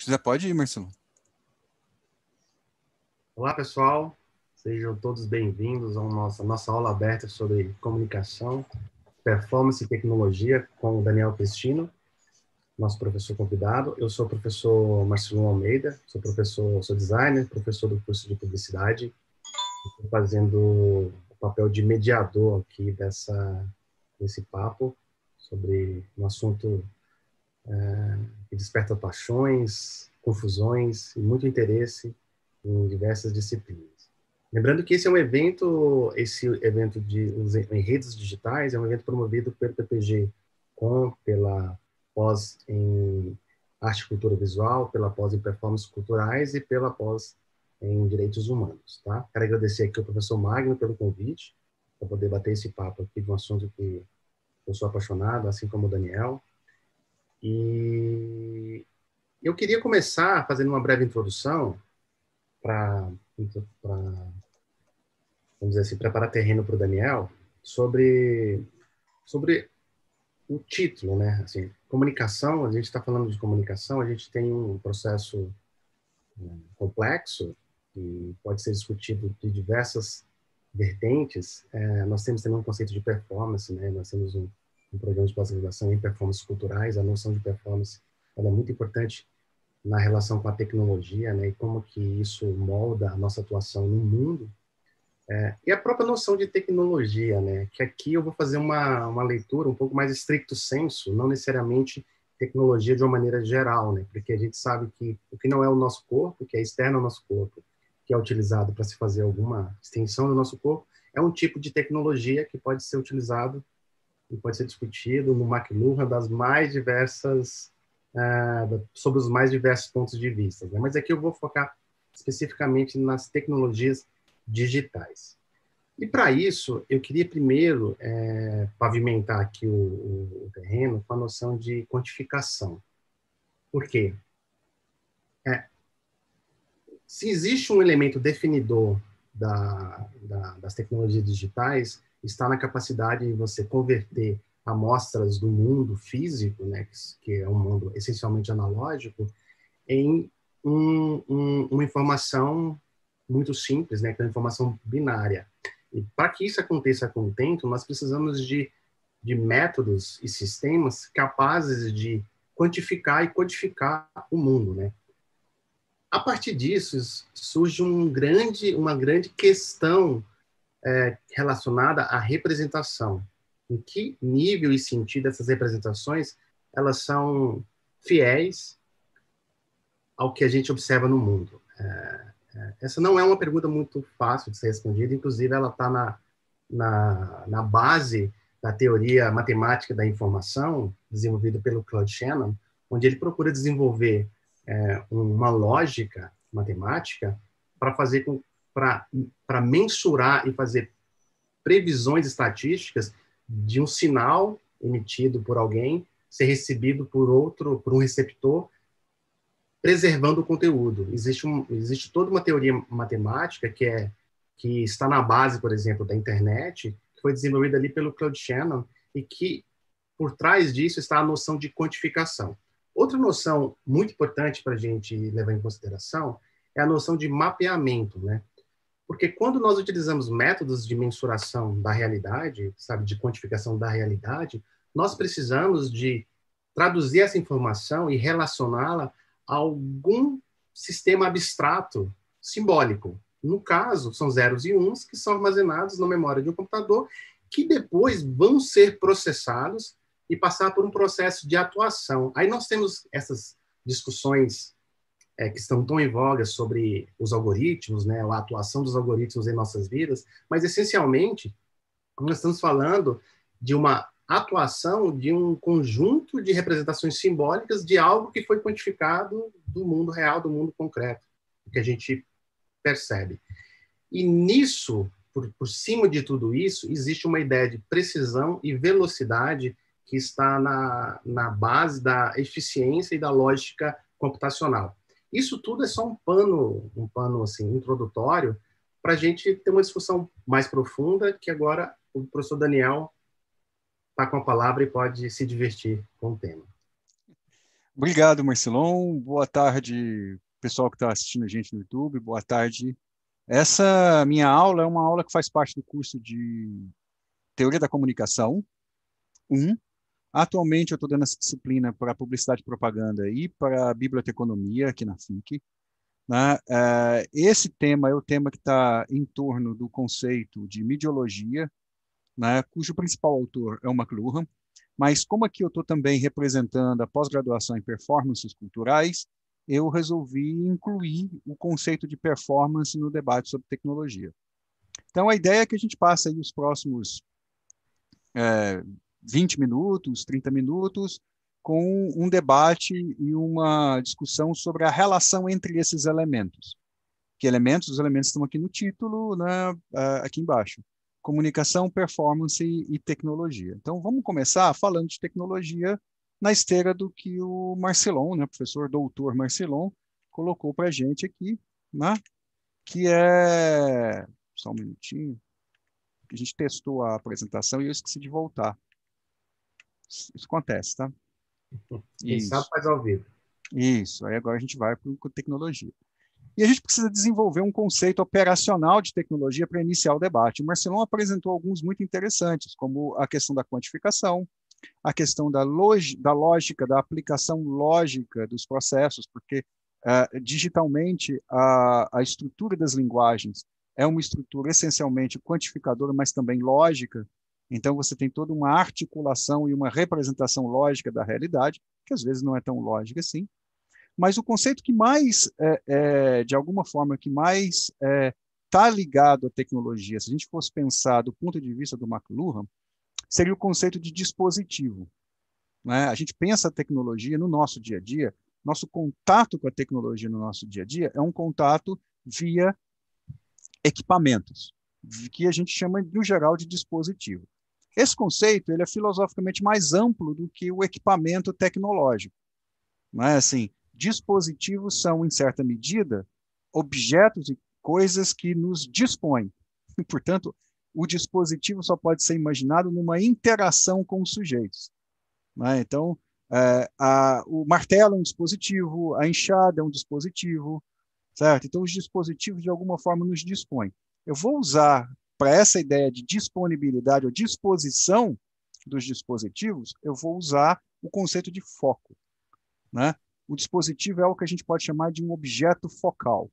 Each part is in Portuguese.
que você pode ir, Marcelo. Olá, pessoal. Sejam todos bem-vindos à nossa, nossa aula aberta sobre comunicação, performance e tecnologia com o Daniel Cristino, nosso professor convidado. Eu sou o professor Marcelo Almeida, sou professor, sou designer, professor do curso de publicidade. Estou fazendo o papel de mediador aqui dessa, desse papo sobre um assunto que é, desperta paixões, confusões e muito interesse em diversas disciplinas. Lembrando que esse é um evento, esse evento de em redes digitais é um evento promovido pelo PPG com pela pós em arte e cultura visual, pela pós em performances culturais e pela pós em direitos humanos, tá? Quero agradecer aqui ao professor Magno pelo convite para poder bater esse papo aqui de um assunto que eu sou apaixonado, assim como o Daniel, e eu queria começar fazendo uma breve introdução para, vamos dizer assim, preparar terreno para o Daniel sobre, sobre o título, né? Assim, comunicação, a gente está falando de comunicação, a gente tem um processo é, complexo que pode ser discutido de diversas vertentes. É, nós temos também um conceito de performance, né? Nós temos um no programa de pós-graduação em performances culturais, a noção de performance é muito importante na relação com a tecnologia, né, e como que isso molda a nossa atuação no mundo. É, e a própria noção de tecnologia, né, que aqui eu vou fazer uma, uma leitura um pouco mais estricto senso, não necessariamente tecnologia de uma maneira geral, né, porque a gente sabe que o que não é o nosso corpo, que é externo ao nosso corpo, que é utilizado para se fazer alguma extensão do nosso corpo, é um tipo de tecnologia que pode ser utilizado e pode ser discutido no McLuhan das mais diversas, é, sobre os mais diversos pontos de vista. Né? Mas aqui eu vou focar especificamente nas tecnologias digitais. E para isso, eu queria primeiro é, pavimentar aqui o, o, terreno com a noção de quantificação. Por quê? É, se existe um elemento definidor da, da, das tecnologias digitais, está na capacidade de você converter amostras do mundo físico, né, que é um mundo essencialmente analógico, em um, um, uma informação muito simples, né, que é uma informação binária. E para que isso aconteça com o tempo, nós precisamos de, de métodos e sistemas capazes de quantificar e codificar o mundo, né? A partir disso surge um grande, uma grande questão é, relacionada à representação. Em que nível e sentido essas representações elas são fiéis ao que a gente observa no mundo? É, é essa não é uma pergunta muito fácil de ser respondida, inclusive ela está na, na, na, base da teoria matemática da informação, desenvolvida pelo Claude Shannon, onde ele procura desenvolver é, uma lógica matemática para fazer com para mensurar e fazer previsões estatísticas de um sinal emitido por alguém ser recebido por outro, por um receptor, preservando o conteúdo. Existe, um, existe toda uma teoria matemática que, é, que está na base, por exemplo, da internet, que foi desenvolvida ali pelo Claude Shannon, e que por trás disso está a noção de quantificação. Outra noção muito importante para a gente levar em consideração é a noção de mapeamento, né? Porque quando nós utilizamos métodos de mensuração da realidade, sabe, de quantificação da realidade, nós precisamos de traduzir essa informação e relacioná-la a algum sistema abstrato, simbólico. No caso, são zeros e uns que são armazenados na memória de um computador que depois vão ser processados e passar por um processo de atuação. Aí nós temos essas discussões é, que estão tão em voga sobre os algoritmos, né, a atuação dos algoritmos em nossas vidas, mas essencialmente nós estamos falando de uma atuação de um conjunto de representações simbólicas de algo que foi quantificado do mundo real, do mundo concreto, que a gente percebe. E nisso, por, por cima de tudo isso, existe uma ideia de precisão e velocidade que está na, na base da eficiência e da lógica computacional. Isso tudo é só um pano, um pano assim, introdutório para a gente ter uma discussão mais profunda que agora o professor Daniel está com a palavra e pode se divertir com o tema. Obrigado, Marcelon. Boa tarde, pessoal que está assistindo a gente no YouTube. Boa tarde. Essa minha aula é uma aula que faz parte do curso de Teoria da Comunicação 1, um, Atualmente eu estou dando essa disciplina para publicidade e propaganda e para biblioteconomia aqui na FIC. Né? Uh, esse tema é o tema que está em torno do conceito de mediologia, né, cujo principal autor é o McLuhan, mas como aqui eu estou também representando a pós-graduação em performances culturais, eu resolvi incluir o conceito de performance no debate sobre tecnologia. Então, a ideia é que a gente passe aí os próximos é, 20 minutos, 30 minutos, com um debate e uma discussão sobre a relação entre esses elementos. Que elementos? Os elementos estão aqui no título, né, é, aqui embaixo. Comunicação, performance e tecnologia. Então, vamos começar falando de tecnologia na esteira do que o Marcelon, né, professor doutor Marcelon, colocou para a gente aqui, né, que é... Só um minutinho. A gente testou a apresentação e eu esqueci de voltar. Isso acontece, tá? Quem Isso. sabe faz ao vivo. Isso. Aí agora a gente vai para tecnologia. E a gente precisa desenvolver um conceito operacional de tecnologia para iniciar o debate. O apresentou alguns muito interessantes, como a questão da quantificação, a questão da, da lógica, da aplicação lógica dos processos, porque uh, digitalmente a, a estrutura das linguagens é uma estrutura essencialmente quantificadora, mas também lógica, então, você tem toda uma articulação e uma representação lógica da realidade, que às vezes não é tão lógica assim. Mas o conceito que mais, é, é, de alguma forma, que mais está é, tá ligado à tecnologia, se a gente fosse pensar do ponto de vista do McLuhan, seria o conceito de dispositivo. Né? A gente pensa a tecnologia no nosso dia a dia, nosso contato com a tecnologia no nosso dia a dia é um contato via equipamentos, que a gente chama, no geral, de dispositivo. Esse conceito ele é filosoficamente mais amplo do que o equipamento tecnológico. Não é assim, dispositivos são em certa medida objetos e coisas que nos dispõem. E, portanto, o dispositivo só pode ser imaginado numa interação com os sujeitos. É? Então, é, a, o martelo é um dispositivo, a enxada é um dispositivo, certo? Então, os dispositivos, de alguma forma, nos dispõem. Eu vou usar para essa ideia de disponibilidade ou disposição dos dispositivos, eu vou usar o conceito de foco. Né? O dispositivo é o que a gente pode chamar de um objeto focal.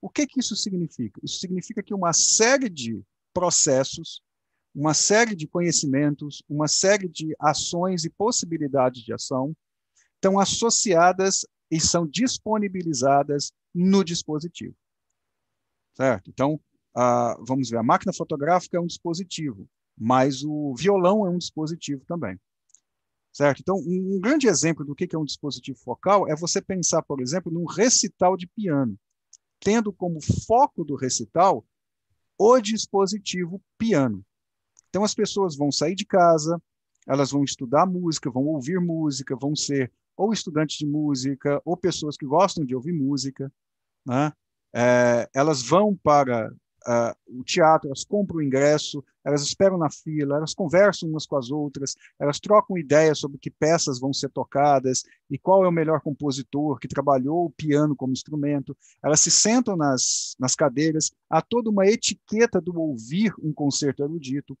O que, que isso significa? Isso significa que uma série de processos, uma série de conhecimentos, uma série de ações e possibilidades de ação estão associadas e são disponibilizadas no dispositivo. Certo? Então, vamos ver, a máquina fotográfica é um dispositivo, mas o violão é um dispositivo também. Certo? Então, um, um grande exemplo do que é um dispositivo focal é você pensar, por exemplo, num recital de piano, tendo como foco do recital o dispositivo piano. Então, as pessoas vão sair de casa, elas vão estudar música, vão ouvir música, vão ser ou estudantes de música, ou pessoas que gostam de ouvir música, né? É, elas vão para uh, o teatro, elas compram o ingresso, elas esperam na fila, elas conversam umas com as outras, elas trocam ideias sobre que peças vão ser tocadas e qual é o melhor compositor que trabalhou o piano como instrumento, elas se sentam nas, nas cadeiras, há toda uma etiqueta do ouvir um concerto erudito.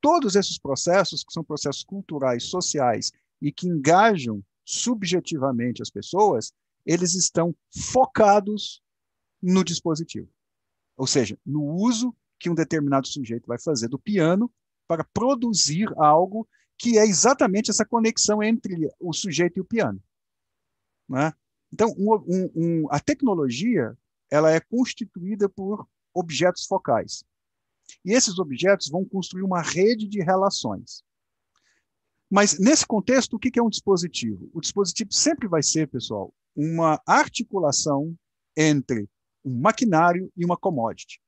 Todos esses processos, que são processos culturais, sociais e que engajam subjetivamente as pessoas, eles estão focados no dispositivo ou seja, no uso que um determinado sujeito vai fazer do piano para produzir algo que é exatamente essa conexão entre o sujeito e o piano. Né? Então, um, um, um, a tecnologia ela é constituída por objetos focais. E esses objetos vão construir uma rede de relações. Mas, nesse contexto, o que é um dispositivo? O dispositivo sempre vai ser, pessoal, uma articulação entre um maquinário e uma commodity.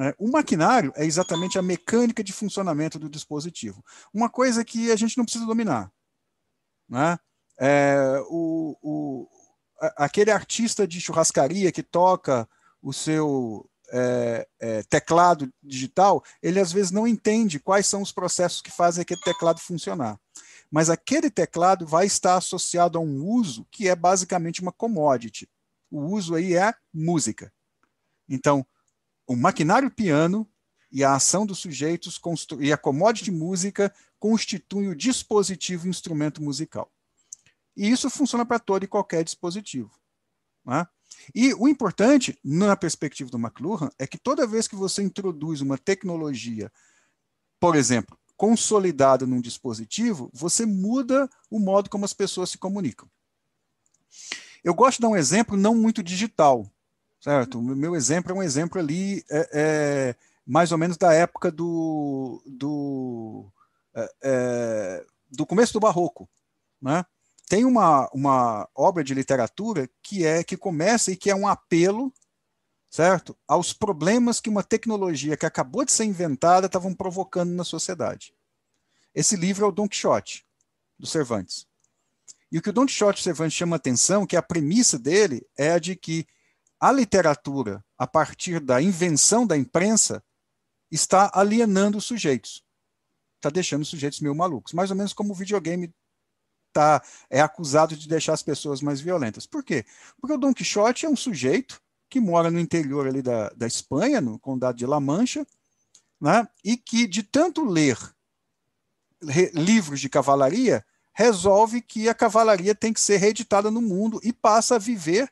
É, o maquinário é exatamente a mecânica de funcionamento do dispositivo. Uma coisa que a gente não precisa dominar. Né? É, o, o, aquele artista de churrascaria que toca o seu é, é, teclado digital, ele às vezes não entende quais são os processos que fazem aquele teclado funcionar. Mas aquele teclado vai estar associado a um uso que é basicamente uma commodity o uso aí é música. Então, o maquinário piano e a ação dos sujeitos e a commodity música constituem o dispositivo instrumento musical. E isso funciona para todo e qualquer dispositivo. Né? E o importante, na perspectiva do McLuhan, é que toda vez que você introduz uma tecnologia, por exemplo, consolidada num dispositivo, você muda o modo como as pessoas se comunicam. Eu gosto de dar um exemplo não muito digital, certo? O meu exemplo é um exemplo ali é, é, mais ou menos da época do, do, é, é, do começo do barroco, né? Tem uma, uma obra de literatura que é que começa e que é um apelo, certo, aos problemas que uma tecnologia que acabou de ser inventada estavam provocando na sociedade. Esse livro é o Don Quixote do Cervantes. E o que o Don Quixote Cervantes chama atenção, é que a premissa dele é a de que a literatura, a partir da invenção da imprensa, está alienando os sujeitos. Está deixando os sujeitos meio malucos. Mais ou menos como o videogame tá, é acusado de deixar as pessoas mais violentas. Por quê? Porque o Don Quixote é um sujeito que mora no interior ali da, da Espanha, no condado de La Mancha, né, e que, de tanto ler livros de cavalaria, resolve que a cavalaria tem que ser reeditada no mundo e passa a viver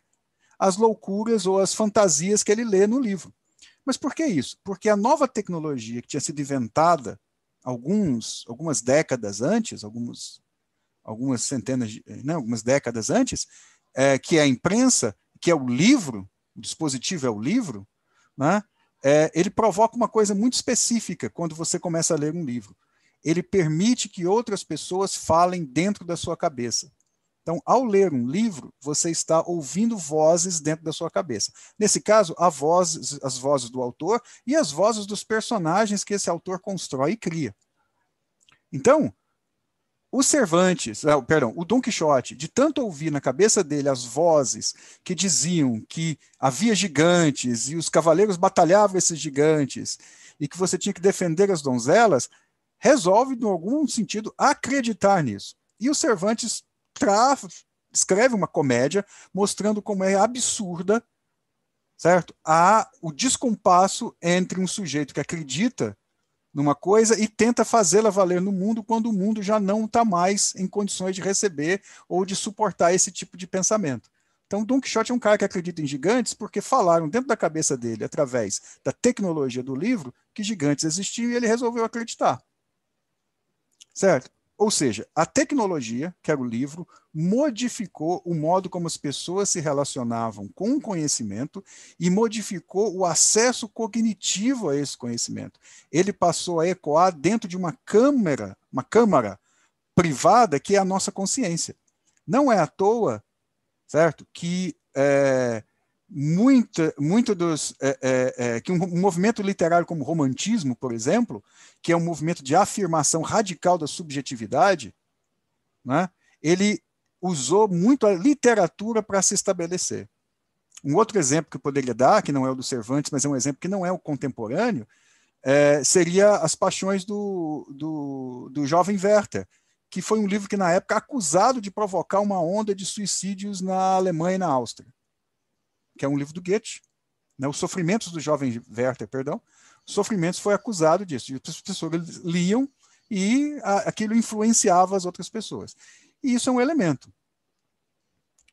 as loucuras ou as fantasias que ele lê no livro. Mas por que isso? Porque a nova tecnologia que tinha sido inventada alguns, algumas décadas antes, algumas algumas centenas, de, não, né, algumas décadas antes, é, que é a imprensa, que é o livro, o dispositivo é o livro, né? É, ele provoca uma coisa muito específica quando você começa a ler um livro ele permite que outras pessoas falem dentro da sua cabeça. Então, ao ler um livro, você está ouvindo vozes dentro da sua cabeça. Nesse caso, voz, as vozes do autor e as vozes dos personagens que esse autor constrói e cria. Então, o Cervantes, ah, perdão, o Dom Quixote, de tanto ouvir na cabeça dele as vozes que diziam que havia gigantes e os cavaleiros batalhavam esses gigantes e que você tinha que defender as donzelas, resolve, em algum sentido, acreditar nisso. E o Cervantes tra... escreve uma comédia mostrando como é absurda certo? a o descompasso entre um sujeito que acredita numa coisa e tenta fazê-la valer no mundo quando o mundo já não está mais em condições de receber ou de suportar esse tipo de pensamento. Então, Don Quixote é um cara que acredita em gigantes porque falaram dentro da cabeça dele, através da tecnologia do livro, que gigantes existiam e ele resolveu acreditar. Certo? Ou seja, a tecnologia, que era o livro, modificou o modo como as pessoas se relacionavam com o conhecimento e modificou o acesso cognitivo a esse conhecimento. Ele passou a ecoar dentro de uma câmara, uma câmara privada que é a nossa consciência. Não é à toa, certo, que é, muito, muito dos é, é, é, que um movimento literário como o romantismo, por exemplo, que é um movimento de afirmação radical da subjetividade, né, ele usou muito a literatura para se estabelecer. Um outro exemplo que eu poderia dar, que não é o do Cervantes, mas é um exemplo que não é o contemporâneo, é, seria As Paixões do, do, do Jovem Werther, que foi um livro que, na época, acusado de provocar uma onda de suicídios na Alemanha e na Áustria que é um livro do Goethe, né, Os Sofrimentos do Jovem Werther, perdão, Sofrimentos foi acusado disso, E as pessoas liam e a, aquilo influenciava as outras pessoas. E isso é um elemento,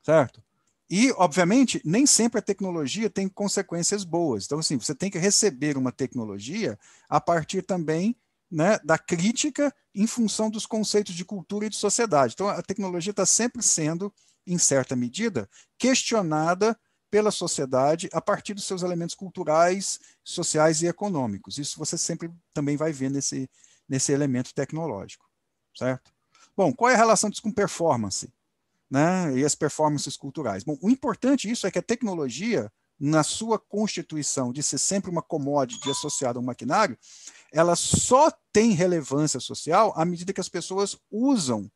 certo? E, obviamente, nem sempre a tecnologia tem consequências boas. Então, assim, você tem que receber uma tecnologia a partir também né, da crítica em função dos conceitos de cultura e de sociedade. Então, a tecnologia está sempre sendo, em certa medida, questionada pela sociedade a partir dos seus elementos culturais, sociais e econômicos. Isso você sempre também vai ver nesse, nesse elemento tecnológico, certo? Bom, qual é a relação disso com performance? Né? E as performances culturais. Bom, o importante disso é que a tecnologia, na sua constituição de ser sempre uma commodity associada a um maquinário, ela só tem relevância social à medida que as pessoas usam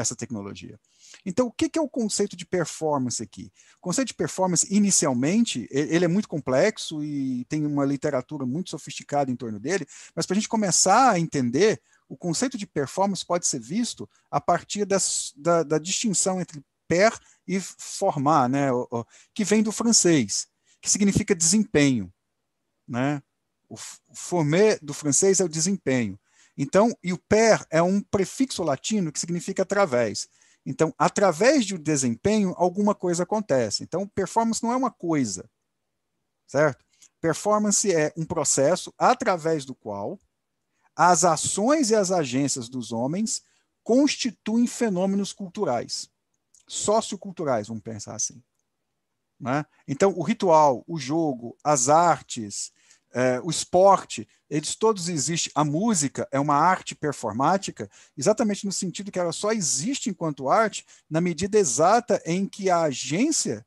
essa tecnologia. Então, o que, é o conceito de performance aqui? O conceito de performance, inicialmente, ele é muito complexo e tem uma literatura muito sofisticada em torno dele, mas para a gente começar a entender, o conceito de performance pode ser visto a partir das, da, da distinção entre per e formar, né? que vem do francês, que significa desempenho. Né? O former do francês é o desempenho. Então, e o per é um prefixo latino que significa através. Então, através de um desempenho, alguma coisa acontece. Então, performance não é uma coisa, certo? Performance é um processo através do qual as ações e as agências dos homens constituem fenômenos culturais, socioculturais, vamos pensar assim. Né? Então, o ritual, o jogo, as artes, é, o esporte, eles todos existem. A música é uma arte performática, exatamente no sentido que ela só existe enquanto arte na medida exata em que a agência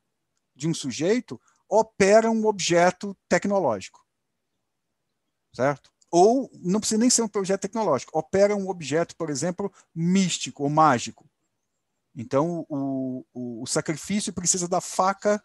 de um sujeito opera um objeto tecnológico. Certo? Ou não precisa nem ser um projeto tecnológico, opera um objeto, por exemplo, místico ou mágico. Então, o, o, o sacrifício precisa da faca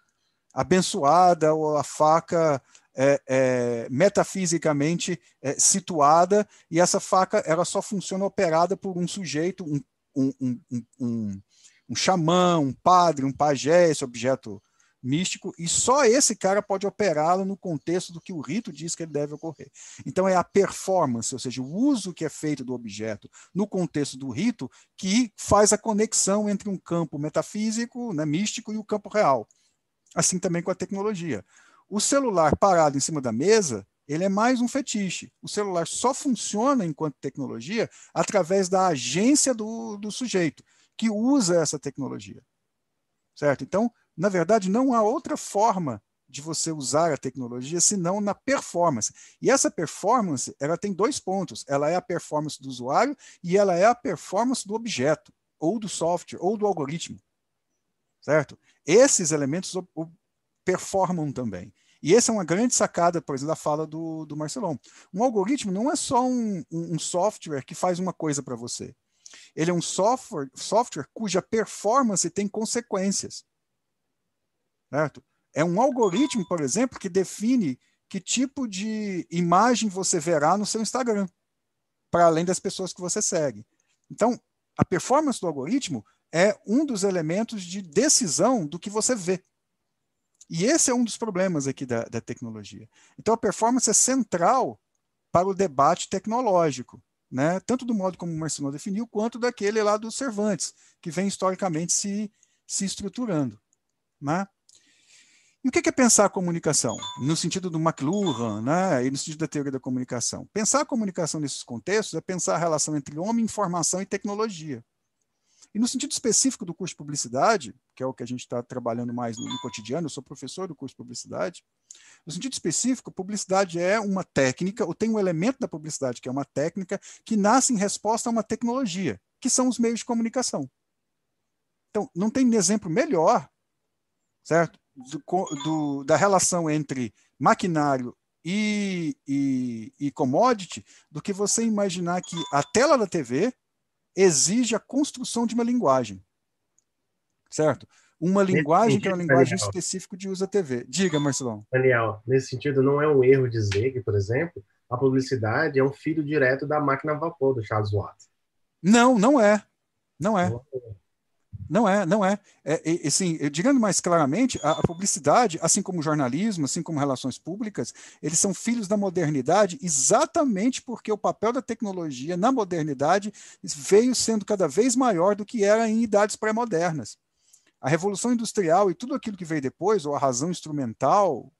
abençoada ou a faca é, é, metafisicamente é, situada e essa faca ela só funciona operada por um sujeito, um, um, um, um, um xamã, um padre, um pajé, esse objeto místico, e só esse cara pode operá-lo no contexto do que o rito diz que ele deve ocorrer. Então é a performance, ou seja, o uso que é feito do objeto no contexto do rito, que faz a conexão entre um campo metafísico, né, místico, e o campo real. Assim também com a tecnologia. O celular parado em cima da mesa, ele é mais um fetiche. O celular só funciona enquanto tecnologia através da agência do, do sujeito que usa essa tecnologia. Certo? Então, na verdade, não há outra forma de você usar a tecnologia senão na performance. E essa performance, ela tem dois pontos. Ela é a performance do usuário e ela é a performance do objeto, ou do software, ou do algoritmo. Certo? Esses elementos performam também. E essa é uma grande sacada, por exemplo, da fala do, do Marcelão. Um algoritmo não é só um, um, um software que faz uma coisa para você. Ele é um software, software cuja performance tem consequências. Certo? É um algoritmo, por exemplo, que define que tipo de imagem você verá no seu Instagram, para além das pessoas que você segue. Então, a performance do algoritmo é um dos elementos de decisão do que você vê. E esse é um dos problemas aqui da, da tecnologia. Então, a performance é central para o debate tecnológico, né? tanto do modo como o Marcelino definiu, quanto daquele lá dos Cervantes, que vem historicamente se, se estruturando. Né? E o que é pensar a comunicação? No sentido do McLuhan, né? e no sentido da teoria da comunicação. Pensar a comunicação nesses contextos é pensar a relação entre homem, informação e tecnologia. E no sentido específico do curso de publicidade, que é o que a gente está trabalhando mais no, no cotidiano, eu sou professor do curso de publicidade. No sentido específico, publicidade é uma técnica, ou tem um elemento da publicidade que é uma técnica, que nasce em resposta a uma tecnologia, que são os meios de comunicação. Então, não tem exemplo melhor, certo? Do, do, da relação entre maquinário e, e, e commodity do que você imaginar que a tela da TV exige a construção de uma linguagem. Certo? Uma linguagem que é uma linguagem Daniel, específica de usa TV. Diga, Marcelão. Daniel, nesse sentido, não é um erro dizer que, por exemplo, a publicidade é um filho direto da máquina a vapor do Charles Watt. Não, não é. Não é. Não é. Não é, não é. é, é assim, digando mais claramente, a, a, publicidade, assim como o jornalismo, assim como relações públicas, eles são filhos da modernidade exatamente porque o papel da tecnologia na modernidade veio sendo cada vez maior do que era em idades pré-modernas. A revolução industrial e tudo aquilo que veio depois, ou a razão instrumental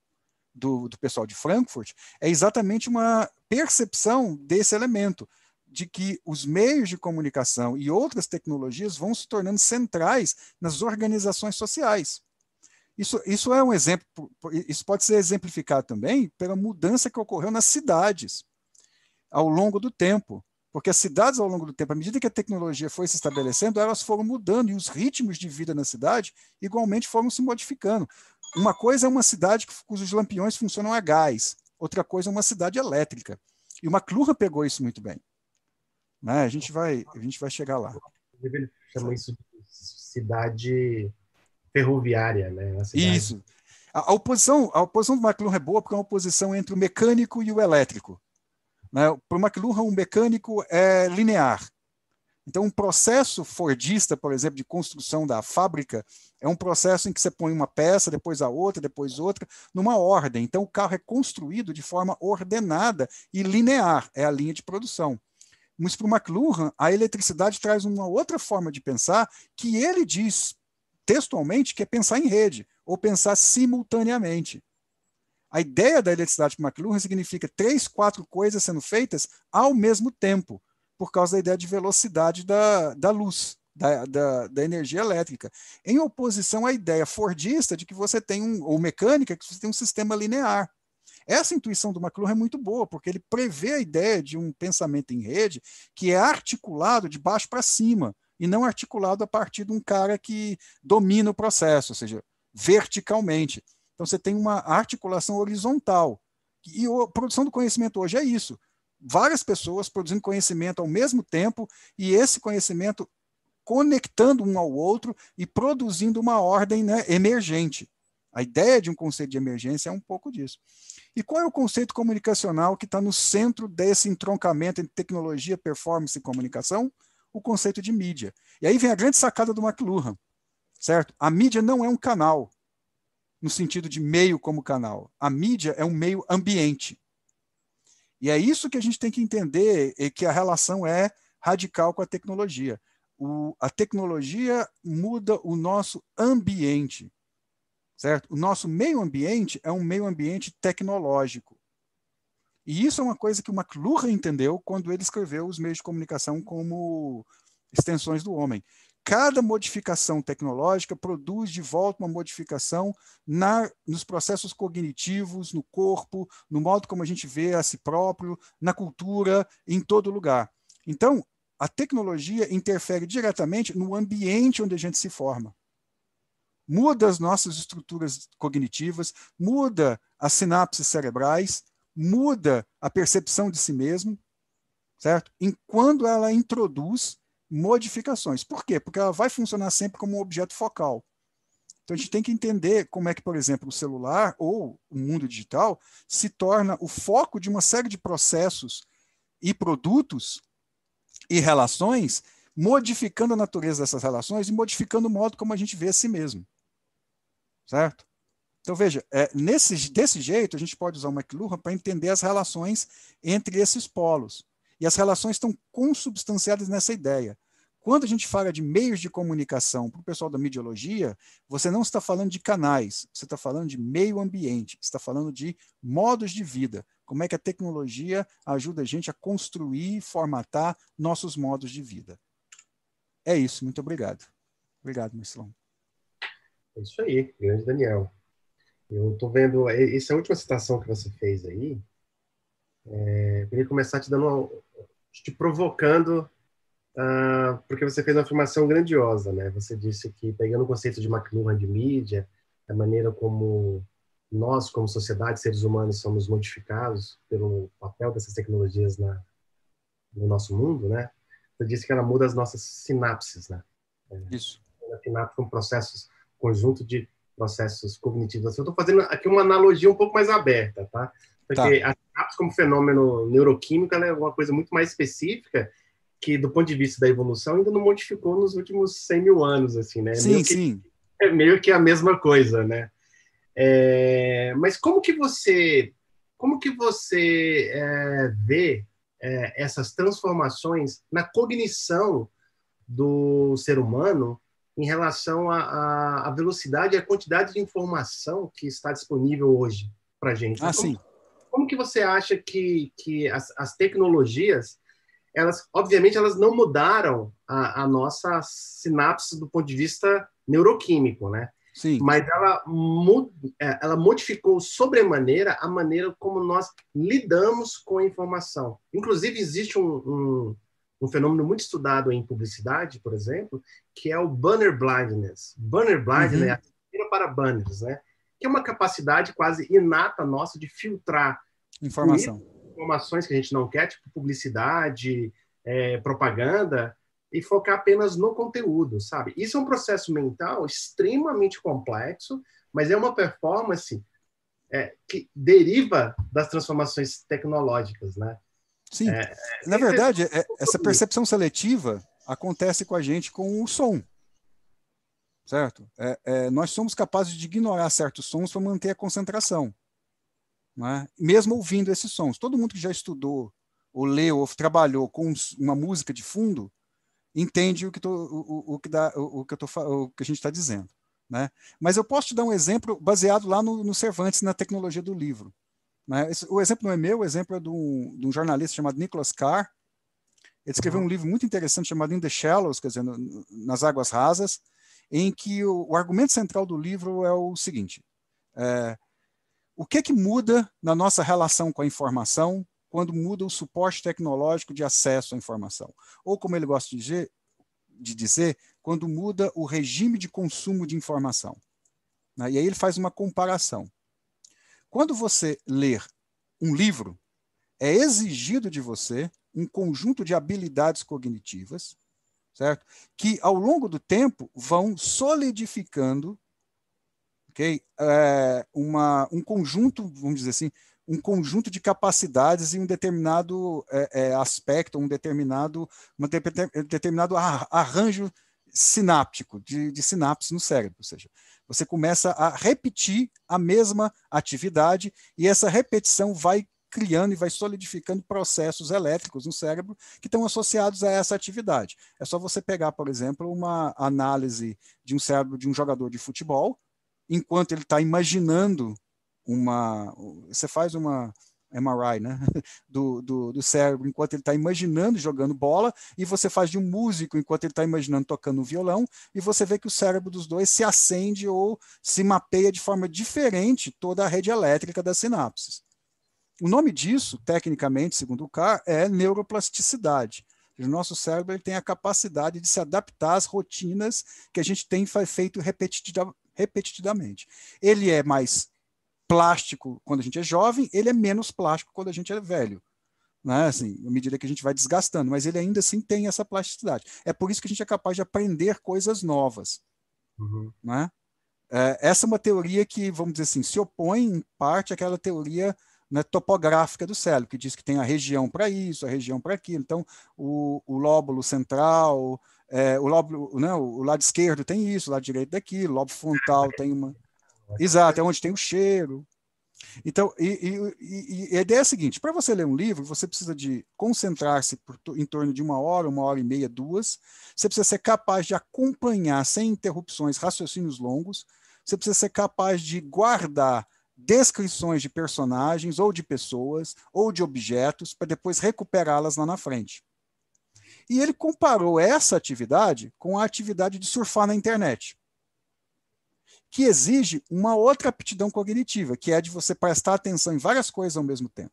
do, do pessoal de Frankfurt, é exatamente uma percepção desse elemento de que os meios de comunicação e outras tecnologias vão se tornando centrais nas organizações sociais. Isso, isso é um exemplo, isso pode ser exemplificado também pela mudança que ocorreu nas cidades ao longo do tempo. Porque as cidades, ao longo do tempo, à medida que a tecnologia foi se estabelecendo, elas foram mudando e os ritmos de vida na cidade igualmente foram se modificando. Uma coisa é uma cidade cujos lampiões funcionam a gás, outra coisa é uma cidade elétrica. E o McLuhan pegou isso muito bem. Né? A, gente vai, a gente vai chegar lá. Ele chama isso de cidade ferroviária, né? Cidade... Isso. A, a, oposição, a oposição do McLuhan é boa porque é uma oposição entre o mecânico e o elétrico. Né? Para o McLuhan, o mecânico é linear. Então, um processo fordista, por exemplo, de construção da fábrica, é um processo em que você põe uma peça, depois a outra, depois outra, numa ordem. Então, o carro é construído de forma ordenada e linear, é a linha de produção. Mas para o McLuhan, a eletricidade traz uma outra forma de pensar que ele diz textualmente que é pensar em rede, ou pensar simultaneamente. A ideia da eletricidade para McLuhan significa três, quatro coisas sendo feitas ao mesmo tempo, por causa da ideia de velocidade da, da luz, da, da, da, energia elétrica, em oposição à ideia fordista de que você tem um, ou mecânica, que você tem um sistema linear. Essa intuição do McLuhan é muito boa, porque ele prevê a ideia de um pensamento em rede que é articulado de baixo para cima, e não articulado a partir de um cara que domina o processo, ou seja, verticalmente. Então você tem uma articulação horizontal. E a produção do conhecimento hoje é isso. Várias pessoas produzindo conhecimento ao mesmo tempo e esse conhecimento conectando um ao outro e produzindo uma ordem né, emergente. A ideia de um conceito de emergência é um pouco disso. E qual é o conceito comunicacional que está no centro desse entroncamento entre tecnologia, performance e comunicação? O conceito de mídia. E aí vem a grande sacada do McLuhan, certo? A mídia não é um canal, no sentido de meio como canal. A mídia é um meio ambiente. E é isso que a gente tem que entender, e que a relação é radical com a tecnologia. O, a tecnologia muda o nosso ambiente certo? O nosso meio ambiente é um meio ambiente tecnológico. E isso é uma coisa que o McLuhan entendeu quando ele escreveu os meios de comunicação como extensões do homem. Cada modificação tecnológica produz de volta uma modificação na, nos processos cognitivos, no corpo, no modo como a gente vê a si próprio, na cultura, em todo lugar. Então, a tecnologia interfere diretamente no ambiente onde a gente se forma muda as nossas estruturas cognitivas, muda as sinapses cerebrais, muda a percepção de si mesmo, certo? Enquanto ela introduz modificações. Por quê? Porque ela vai funcionar sempre como um objeto focal. Então a gente tem que entender como é que, por exemplo, o celular ou o mundo digital se torna o foco de uma série de processos e produtos e relações, modificando a natureza dessas relações e modificando o modo como a gente vê a si mesmo certo? Então, veja, é, nesse, desse jeito, a gente pode usar o McLuhan para entender as relações entre esses polos. E as relações estão consubstanciadas nessa ideia. Quando a gente fala de meios de comunicação para o pessoal da mediologia, você não está falando de canais, você está falando de meio ambiente, está falando de modos de vida. Como é que a tecnologia ajuda a gente a construir e formatar nossos modos de vida? É isso, muito obrigado. Obrigado, Marcelão. É isso aí, grande Daniel. Eu estou vendo, essa última citação que você fez aí, é, eu queria começar te dando, te provocando, uh, porque você fez uma afirmação grandiosa, né? Você disse que, pegando o conceito de McLuhan de mídia, a maneira como nós, como sociedade, seres humanos, somos modificados pelo papel dessas tecnologias na, no nosso mundo, né? Você disse que ela muda as nossas sinapses, né? Isso. A é sinapse com processos conjunto de processos cognitivos. Assim, eu estou fazendo aqui uma analogia um pouco mais aberta, tá? tá. Porque tá. a CAPS, como fenômeno neuroquímico, é uma coisa muito mais específica que, do ponto de vista da evolução, ainda não modificou nos últimos 100 mil anos, assim, né? Sim, sim. é meio que a mesma coisa, né? É, mas como que você, como que você é, vê é, essas transformações na cognição do ser humano em relação à velocidade e à quantidade de informação que está disponível hoje para a gente. Né? Ah, como, sim. como que você acha que, que as, as tecnologias, elas, obviamente, elas não mudaram a, a nossa sinapse do ponto de vista neuroquímico, né? Sim. Mas ela, é, ela modificou sobremaneira a maneira como nós lidamos com a informação. Inclusive, existe um, um um fenômeno muito estudado em publicidade, por exemplo, que é o banner blindness. Banner blindness uhum. é a primeira para banners, né? Que é uma capacidade quase inata nossa de filtrar informação. informações que a gente não quer, tipo publicidade, é, propaganda, e focar apenas no conteúdo, sabe? Isso é um processo mental extremamente complexo, mas é uma performance é, que deriva das transformações tecnológicas, né? Sim. É, é Na é verdade, é, essa percepção seletiva acontece com a gente com o som. Certo? É, é, nós somos capazes de ignorar certos sons para manter a concentração. Né? Mesmo ouvindo esses sons. Todo mundo que já estudou, ou leu, ou trabalhou com uma música de fundo, entende o que, tô, o, o, que, dá, o, que, eu tô, o que a gente está dizendo. Né? Mas eu posso te dar um exemplo baseado lá no, no Cervantes, na tecnologia do livro. Né? Esse, o exemplo não é meu, o exemplo é de um, de um jornalista chamado Nicholas Carr. Ele escreveu uhum. um livro muito interessante chamado In the Shallows, quer dizer, no, nas águas rasas, em que o, o, argumento central do livro é o seguinte: é, o que é que muda na nossa relação com a informação quando muda o suporte tecnológico de acesso à informação? Ou, como ele gosta de dizer, de dizer quando muda o regime de consumo de informação. Né? E aí ele faz uma comparação. Quando você ler um livro, é exigido de você um conjunto de habilidades cognitivas, certo? Que ao longo do tempo vão solidificando, ok? É, uma, um conjunto, vamos dizer assim, um conjunto de capacidades e um determinado é, é, aspecto, um determinado, determinado arranjo sináptico, de, de sinapses no cérebro. Ou seja, você começa a repetir a mesma atividade e essa repetição vai criando e vai solidificando processos elétricos no cérebro que estão associados a essa atividade. É só você pegar, por exemplo, uma análise de um cérebro de um jogador de futebol, enquanto ele está imaginando uma. Você faz uma, MRI, né? Do, do, do cérebro, enquanto ele está imaginando jogando bola, e você faz de um músico enquanto ele está imaginando tocando um violão, e você vê que o cérebro dos dois se acende ou se mapeia de forma diferente toda a rede elétrica das sinapses. O nome disso, tecnicamente, segundo o Carr, é neuroplasticidade. O nosso cérebro ele tem a capacidade de se adaptar às rotinas que a gente tem feito repetitivamente. repetidamente. Ele é mais plástico quando a gente é jovem, ele é menos plástico quando a gente é velho. Né? Assim, à medida que a gente vai desgastando, mas ele ainda assim tem essa plasticidade. É por isso que a gente é capaz de aprender coisas novas. Uhum. Né? É, essa é uma teoria que, vamos dizer assim, se opõe em parte àquela teoria né, topográfica do cérebro, que diz que tem a região para isso, a região para aquilo. Então, o, o lóbulo central, é, o, lóbulo, não, né, o lado esquerdo tem isso, o lado direito daquilo, o lobo frontal tem uma. Exato, é onde tem o cheiro. Então, e, e, e, a ideia é a seguinte: para você ler um livro, você precisa de concentrar-se em torno de uma hora, uma hora e meia, duas. Você precisa ser capaz de acompanhar sem interrupções raciocínios longos. Você precisa ser capaz de guardar descrições de personagens ou de pessoas ou de objetos para depois recuperá-las lá na frente. E ele comparou essa atividade com a atividade de surfar na internet que exige uma outra aptidão cognitiva, que é a de você prestar atenção em várias coisas ao mesmo tempo.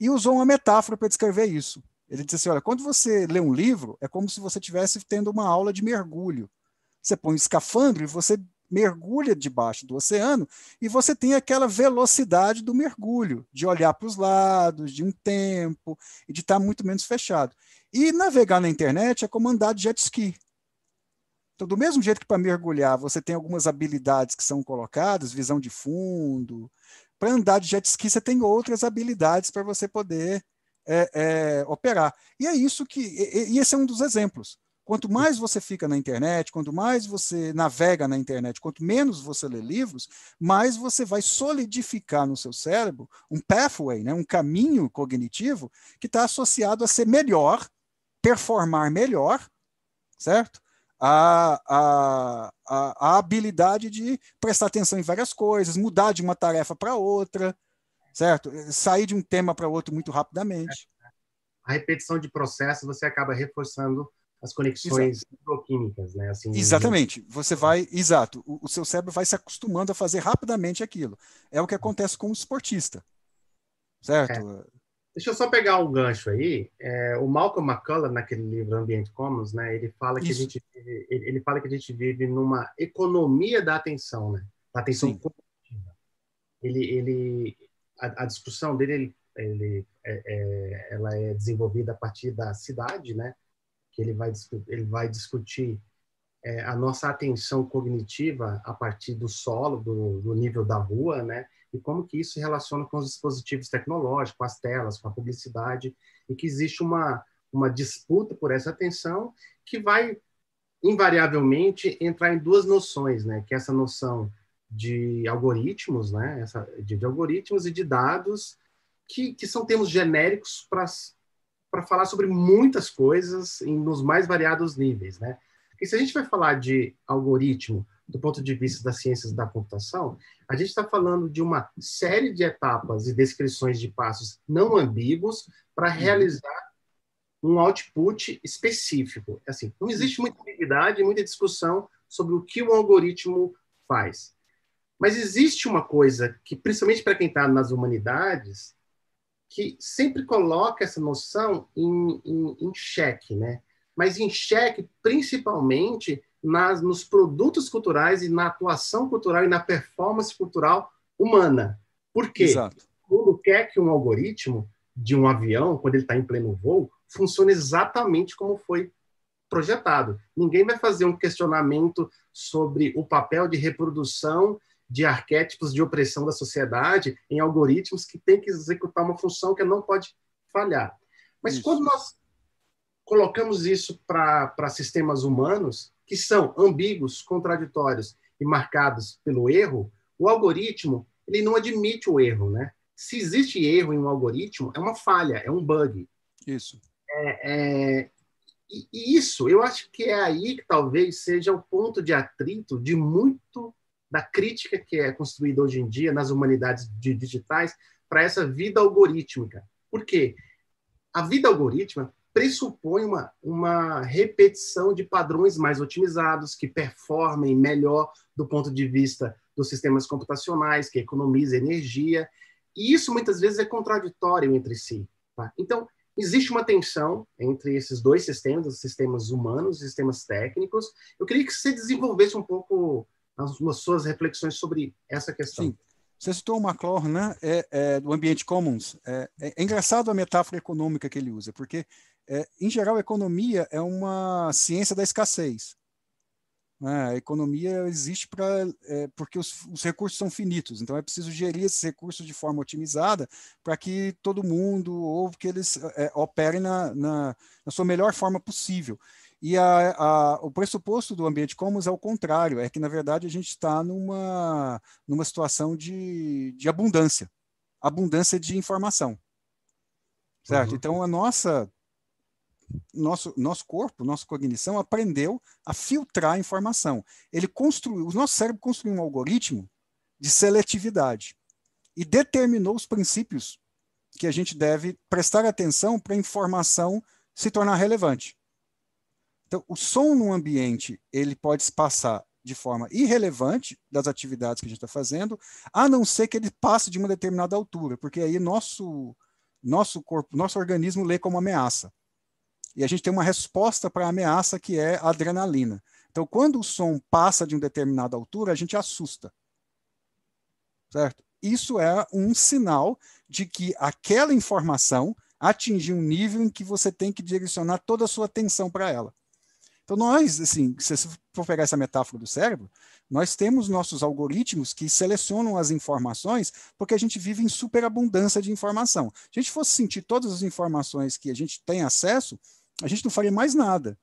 E usou uma metáfora para descrever isso. Ele disse assim: olha, quando você lê um livro, é como se você estivesse tendo uma aula de mergulho. Você põe um escafandro e você mergulha debaixo do oceano e você tem aquela velocidade do mergulho, de olhar para os lados, de um tempo, e de estar muito menos fechado. E navegar na internet é como andar de jet ski. Então, do mesmo jeito que para mergulhar você tem algumas habilidades que são colocadas, visão de fundo, para andar de jet ski você tem outras habilidades para você poder é, é, operar. E é isso que. E, e esse é um dos exemplos. Quanto mais você fica na internet, quanto mais você navega na internet, quanto menos você lê livros, mais você vai solidificar no seu cérebro um pathway, né, um caminho cognitivo que está associado a ser melhor, performar melhor, certo? a, a, a, a habilidade de prestar atenção em várias coisas, mudar de uma tarefa para outra, certo? Sair de um tema para outro muito rapidamente. A repetição de processos você acaba reforçando as conexões neuroquímicas, né? Assim, Exatamente. Você vai, exato. O, o, seu cérebro vai se acostumando a fazer rapidamente aquilo. É o que acontece com o esportista, certo? É. Deixa eu só pegar um gancho aí. É, o Malcolm McCullough, naquele livro Ambiente Commons, né, ele fala, que a gente vive, ele fala que a gente vive numa economia da atenção, né? Da atenção Sim. coletiva. Ele, ele, a, a discussão dele, ele, ele é, é, ela é desenvolvida a partir da cidade, né? Que ele vai, ele vai discutir é, a nossa atenção cognitiva a partir do solo, do, do nível da rua, né? e como que isso se relaciona com os dispositivos tecnológicos, com as telas, com a publicidade, e que existe uma, uma disputa por essa atenção que vai, invariavelmente, entrar em duas noções, né? que é essa noção de algoritmos, né? essa, de, de algoritmos e de dados, que, que são termos genéricos para para falar sobre muitas coisas em, nos mais variados níveis, né? Porque se a gente vai falar de algoritmo, do ponto de vista das ciências da computação, a gente está falando de uma série de etapas e descrições de passos não ambíguos para uhum. realizar um output específico. Assim, não existe muita ambiguidade, muita discussão sobre o que o algoritmo faz. Mas existe uma coisa que, principalmente para quem está nas humanidades, que sempre coloca essa noção em, em, em xeque, né? Mas em xeque, principalmente, nas, nos produtos culturais e na atuação cultural e na performance cultural humana. Por quê? Exato. O mundo quer que um algoritmo de um avião, quando ele está em pleno voo, funcione exatamente como foi projetado. Ninguém vai fazer um questionamento sobre o papel de reprodução de arquétipos de opressão da sociedade em algoritmos que tem que executar uma função que não pode falhar. Mas isso. quando nós colocamos isso para sistemas humanos, que são ambíguos, contraditórios e marcados pelo erro, o algoritmo ele não admite o erro, né? Se existe erro em um algoritmo, é uma falha, é um bug. Isso. É, é, e isso, eu acho que é aí que talvez seja o ponto de atrito de muito da crítica que é construída hoje em dia nas humanidades digitais para essa vida algorítmica. Por quê? A vida algorítmica pressupõe uma, uma repetição de padrões mais otimizados, que performem melhor do ponto de vista dos sistemas computacionais, que economiza energia, e isso muitas vezes é contraditório entre si. Tá? Então, existe uma tensão entre esses dois sistemas, os sistemas humanos e os sistemas técnicos. Eu queria que você desenvolvesse um pouco as, as suas reflexões sobre essa questão. Sim. Você citou o McLaurin, né? É, é, do ambiente commons. É, é, é, engraçado a metáfora econômica que ele usa, porque é, em geral, a economia é uma ciência da escassez. Né? A economia existe para é, porque os, os, recursos são finitos, então é preciso gerir esses recursos de forma otimizada para que todo mundo, ou que eles é, operem na, na, na, sua melhor forma possível. E a, a, o pressuposto do ambiente commons é o contrário, é que, na verdade, a gente está numa, numa situação de, de abundância, abundância de informação. Certo? Uhum. Então, a nossa nosso, nosso corpo, nossa cognição aprendeu a filtrar a informação. Ele construiu, o nosso cérebro construiu um algoritmo de seletividade e determinou os princípios que a gente deve prestar atenção para a informação se tornar relevante. Então, o som no ambiente, ele pode se passar de forma irrelevante das atividades que a gente está fazendo, a não ser que ele passe de uma determinada altura, porque aí nosso nosso corpo, nosso organismo lê como ameaça e a gente tem uma resposta para a ameaça que é a adrenalina. Então, quando o som passa de uma determinada altura, a gente assusta. Certo? Isso é um sinal de que aquela informação atingiu um nível em que você tem que direcionar toda a sua atenção para ela. Então, nós, assim, se você for pegar essa metáfora do cérebro, nós temos nossos algoritmos que selecionam as informações porque a gente vive em superabundância de informação. Se a gente fosse sentir todas as informações que a gente tem acesso, a gente não faria mais nada.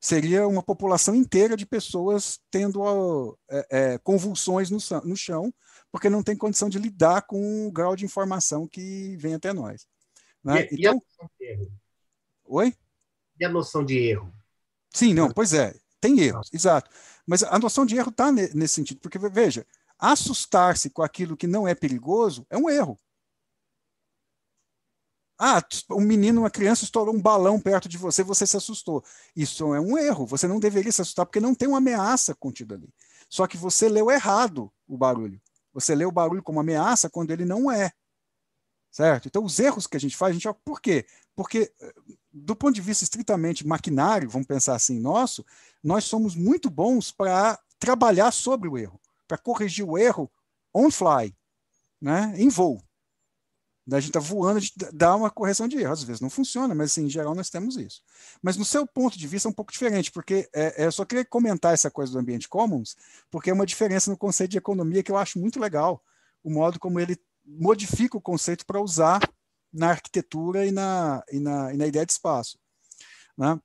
Seria uma população inteira de pessoas tendo é, é, convulsões no, no chão, porque não tem condição de lidar com o grau de informação que vem até nós. Né? E, então, e a Oi? E a noção de erro? Sim, não, pois é, tem erros, exato. Mas a noção de erro está nesse sentido, porque, veja, assustar-se com aquilo que não é perigoso é um erro. Ah, um menino, uma criança estourou um balão perto de você, você se assustou. Isso é um erro. Você não deveria se assustar porque não tem uma ameaça contida ali. Só que você leu errado o barulho. Você leu o barulho como ameaça quando ele não é. Certo? Então, os erros que a gente faz, a gente fala, por quê? Porque, eh, do ponto de vista estritamente maquinário, vamos pensar assim, nosso, nós somos muito bons para trabalhar sobre o erro, para corrigir o erro on fly, né? em voo. Né, a gente está voando, a gente dá uma correção de erro. Às vezes não funciona, mas assim, em geral nós temos isso. Mas no seu ponto de vista é um pouco diferente, porque é, é, eu só queria comentar essa coisa do ambiente commons, porque é uma diferença no conceito de economia que eu acho muito legal, o modo como ele modifica o conceito para usar na arquitetura e na, e na, e na ideia de espaço. Né?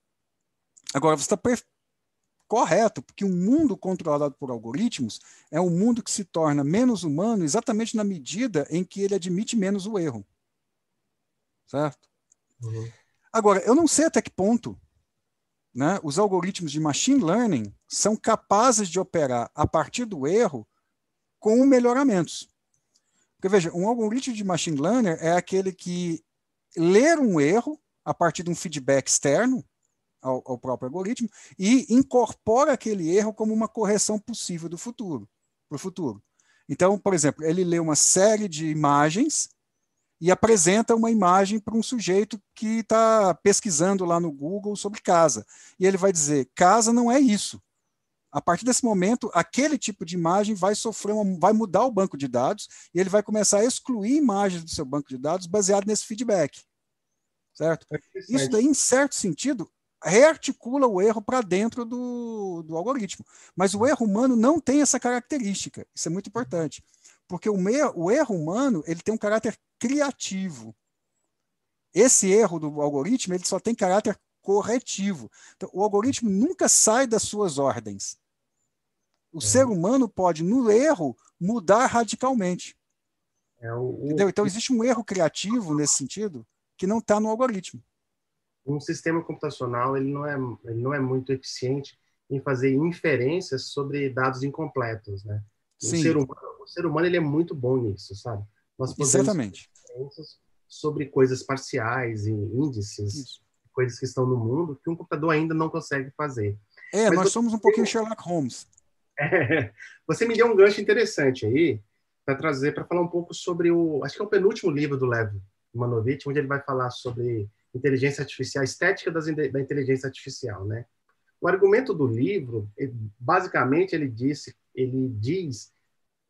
Agora, você está correto, porque um mundo controlado por algoritmos é um mundo que se torna menos humano exatamente na medida em que ele admite menos o erro. Certo? Uhum. Agora, eu não sei até que ponto né, os algoritmos de machine learning são capazes de operar a partir do erro com melhoramentos. Porque, veja, um algoritmo de machine learning é aquele que ler um erro a partir de um feedback externo, ao, ao próprio algoritmo e incorpora aquele erro como uma correção possível do futuro, para o futuro. Então, por exemplo, ele lê uma série de imagens e apresenta uma imagem para um sujeito que está pesquisando lá no Google sobre casa. E ele vai dizer: casa não é isso. A partir desse momento, aquele tipo de imagem vai sofrer, uma, vai mudar o banco de dados e ele vai começar a excluir imagens do seu banco de dados baseado nesse feedback. Certo? É isso daí, em certo sentido, rearticula o erro para dentro do, do algoritmo. Mas o erro humano não tem essa característica. Isso é muito importante. Porque o, o erro humano ele tem um caráter criativo. Esse erro do algoritmo ele só tem caráter corretivo. Então, o algoritmo nunca sai das suas ordens. O é. ser humano pode, no erro, mudar radicalmente. É o, o... Entendeu? Então, existe um erro criativo nesse sentido que não está no algoritmo um sistema computacional ele não é, ele não é muito eficiente em fazer inferências sobre dados incompletos, né? Sim. O ser humano, o ser humano ele é muito bom nisso, sabe? Nós podemos Exatamente. sobre coisas parciais e índices, Isso. coisas que estão no mundo que um computador ainda não consegue fazer. É, Mas nós você... somos um pouquinho Sherlock Holmes. É, você me deu um gancho interessante aí para trazer, para falar um pouco sobre o, acho que é o penúltimo livro do Levy. Manovich, onde ele vai falar sobre inteligência artificial, estética das, da inteligência artificial, né? O argumento do livro, basicamente, ele disse, ele diz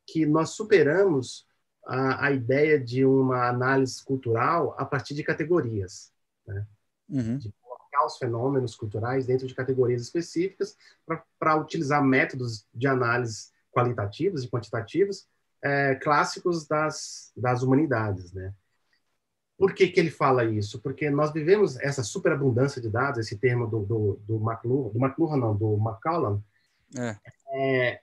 que nós superamos a, a, ideia de uma análise cultural a partir de categorias, né? uhum. de colocar os fenômenos culturais dentro de categorias específicas para utilizar métodos de análise qualitativos e quantitativos é, eh, clássicos das, das humanidades, né? Por que, que ele fala isso? Porque nós vivemos essa superabundância de dados, esse termo do, do, do McLuhan, do McLuhan não, do McCallum, é. É,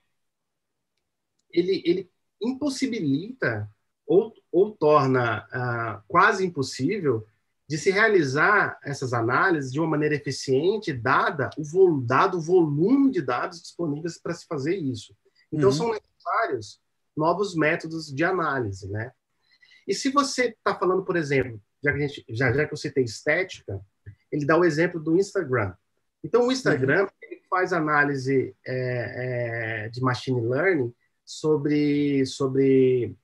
ele, ele impossibilita ou, ou torna ah, quase impossível de se realizar essas análises de uma maneira eficiente, dada o dado o volume de dados disponíveis para se fazer isso. Então, uhum. são necessários novos métodos de análise, né? E se você está falando, por exemplo, já que, gente, já, já que eu citei estética, ele dá o exemplo do Instagram. Então, o Instagram uhum. ele faz análise é, é, de machine learning sobre, sobre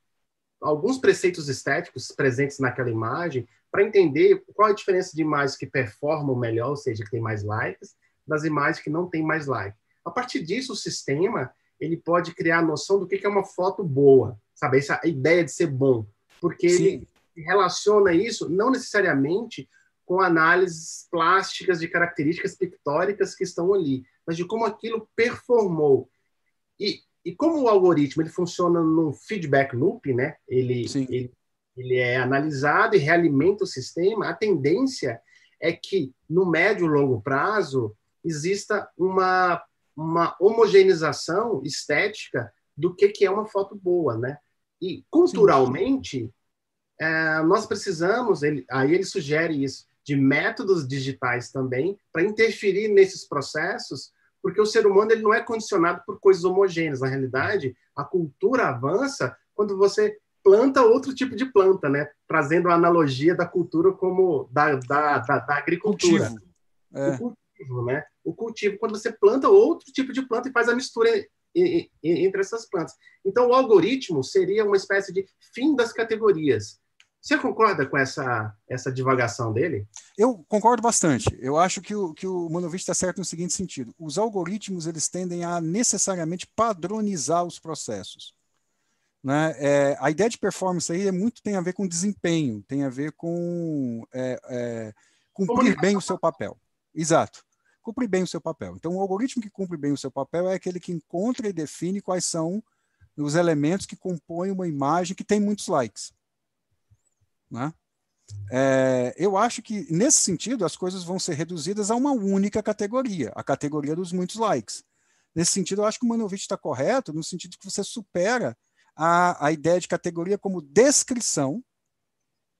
alguns preceitos estéticos presentes naquela imagem para entender qual a diferença de imagens que performam melhor, ou seja, que tem mais likes, das imagens que não têm mais like. A partir disso, o sistema ele pode criar a noção do que é uma foto boa, sabe? Essa ideia de ser bom porque Sim. ele relaciona isso não necessariamente com análises plásticas de características pictóricas que estão ali, mas de como aquilo performou. E, e como o algoritmo ele funciona num feedback loop, né? Ele, ele, ele, é analisado e realimenta o sistema, a tendência é que no médio e longo prazo exista uma, uma homogeneização estética do que, que é uma foto boa, né? E culturalmente, é, nós precisamos, ele, aí ele sugere isso, de métodos digitais também, para interferir nesses processos, porque o ser humano ele não é condicionado por coisas homogêneas. Na realidade, a cultura avança quando você planta outro tipo de planta, né? trazendo a analogia da cultura como da, da, da, da agricultura. Cultivo. É. O cultivo, né? O cultivo, quando você planta outro tipo de planta e faz a mistura entre essas plantas. Então, o algoritmo seria uma espécie de fim das categorias. Você concorda com essa, essa divagação dele? Eu concordo bastante. Eu acho que o, que o Manovich está certo no seguinte sentido: os algoritmos eles tendem a necessariamente padronizar os processos. Né? É, a ideia de performance aí é muito tem a ver com desempenho, tem a ver com é, é, cumprir bem o seu papel. Exato cumpre bem o seu papel. Então, o algoritmo que cumpre bem o seu papel é aquele que encontra e define quais são os elementos que compõem uma imagem que tem muitos likes. Né? É, eu acho que, nesse sentido, as coisas vão ser reduzidas a uma única categoria, a categoria dos muitos likes. Nesse sentido, eu acho que o Manovich está correto, no sentido que você supera a, a ideia de categoria como descrição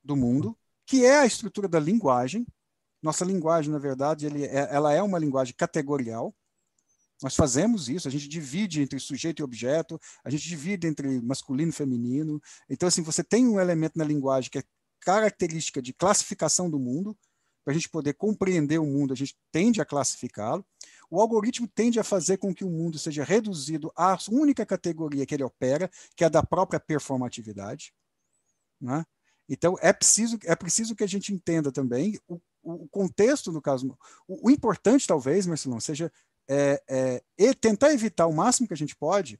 do mundo, que é a estrutura da linguagem, nossa linguagem, na verdade, é, ela é uma linguagem categorial. Nós fazemos isso, a gente divide entre sujeito e objeto, a gente divide entre masculino e feminino. Então, assim, você tem um elemento na linguagem que é característica de classificação do mundo, para a gente poder compreender o mundo, a gente tende a classificá-lo. O algoritmo tende a fazer com que o mundo seja reduzido à única categoria que ele opera, que é a da própria performatividade. Né? Então, é preciso, é preciso que a gente entenda também o o contexto do caso. O, o importante, talvez, Marcelão, seja é, é, e tentar evitar o máximo que a gente pode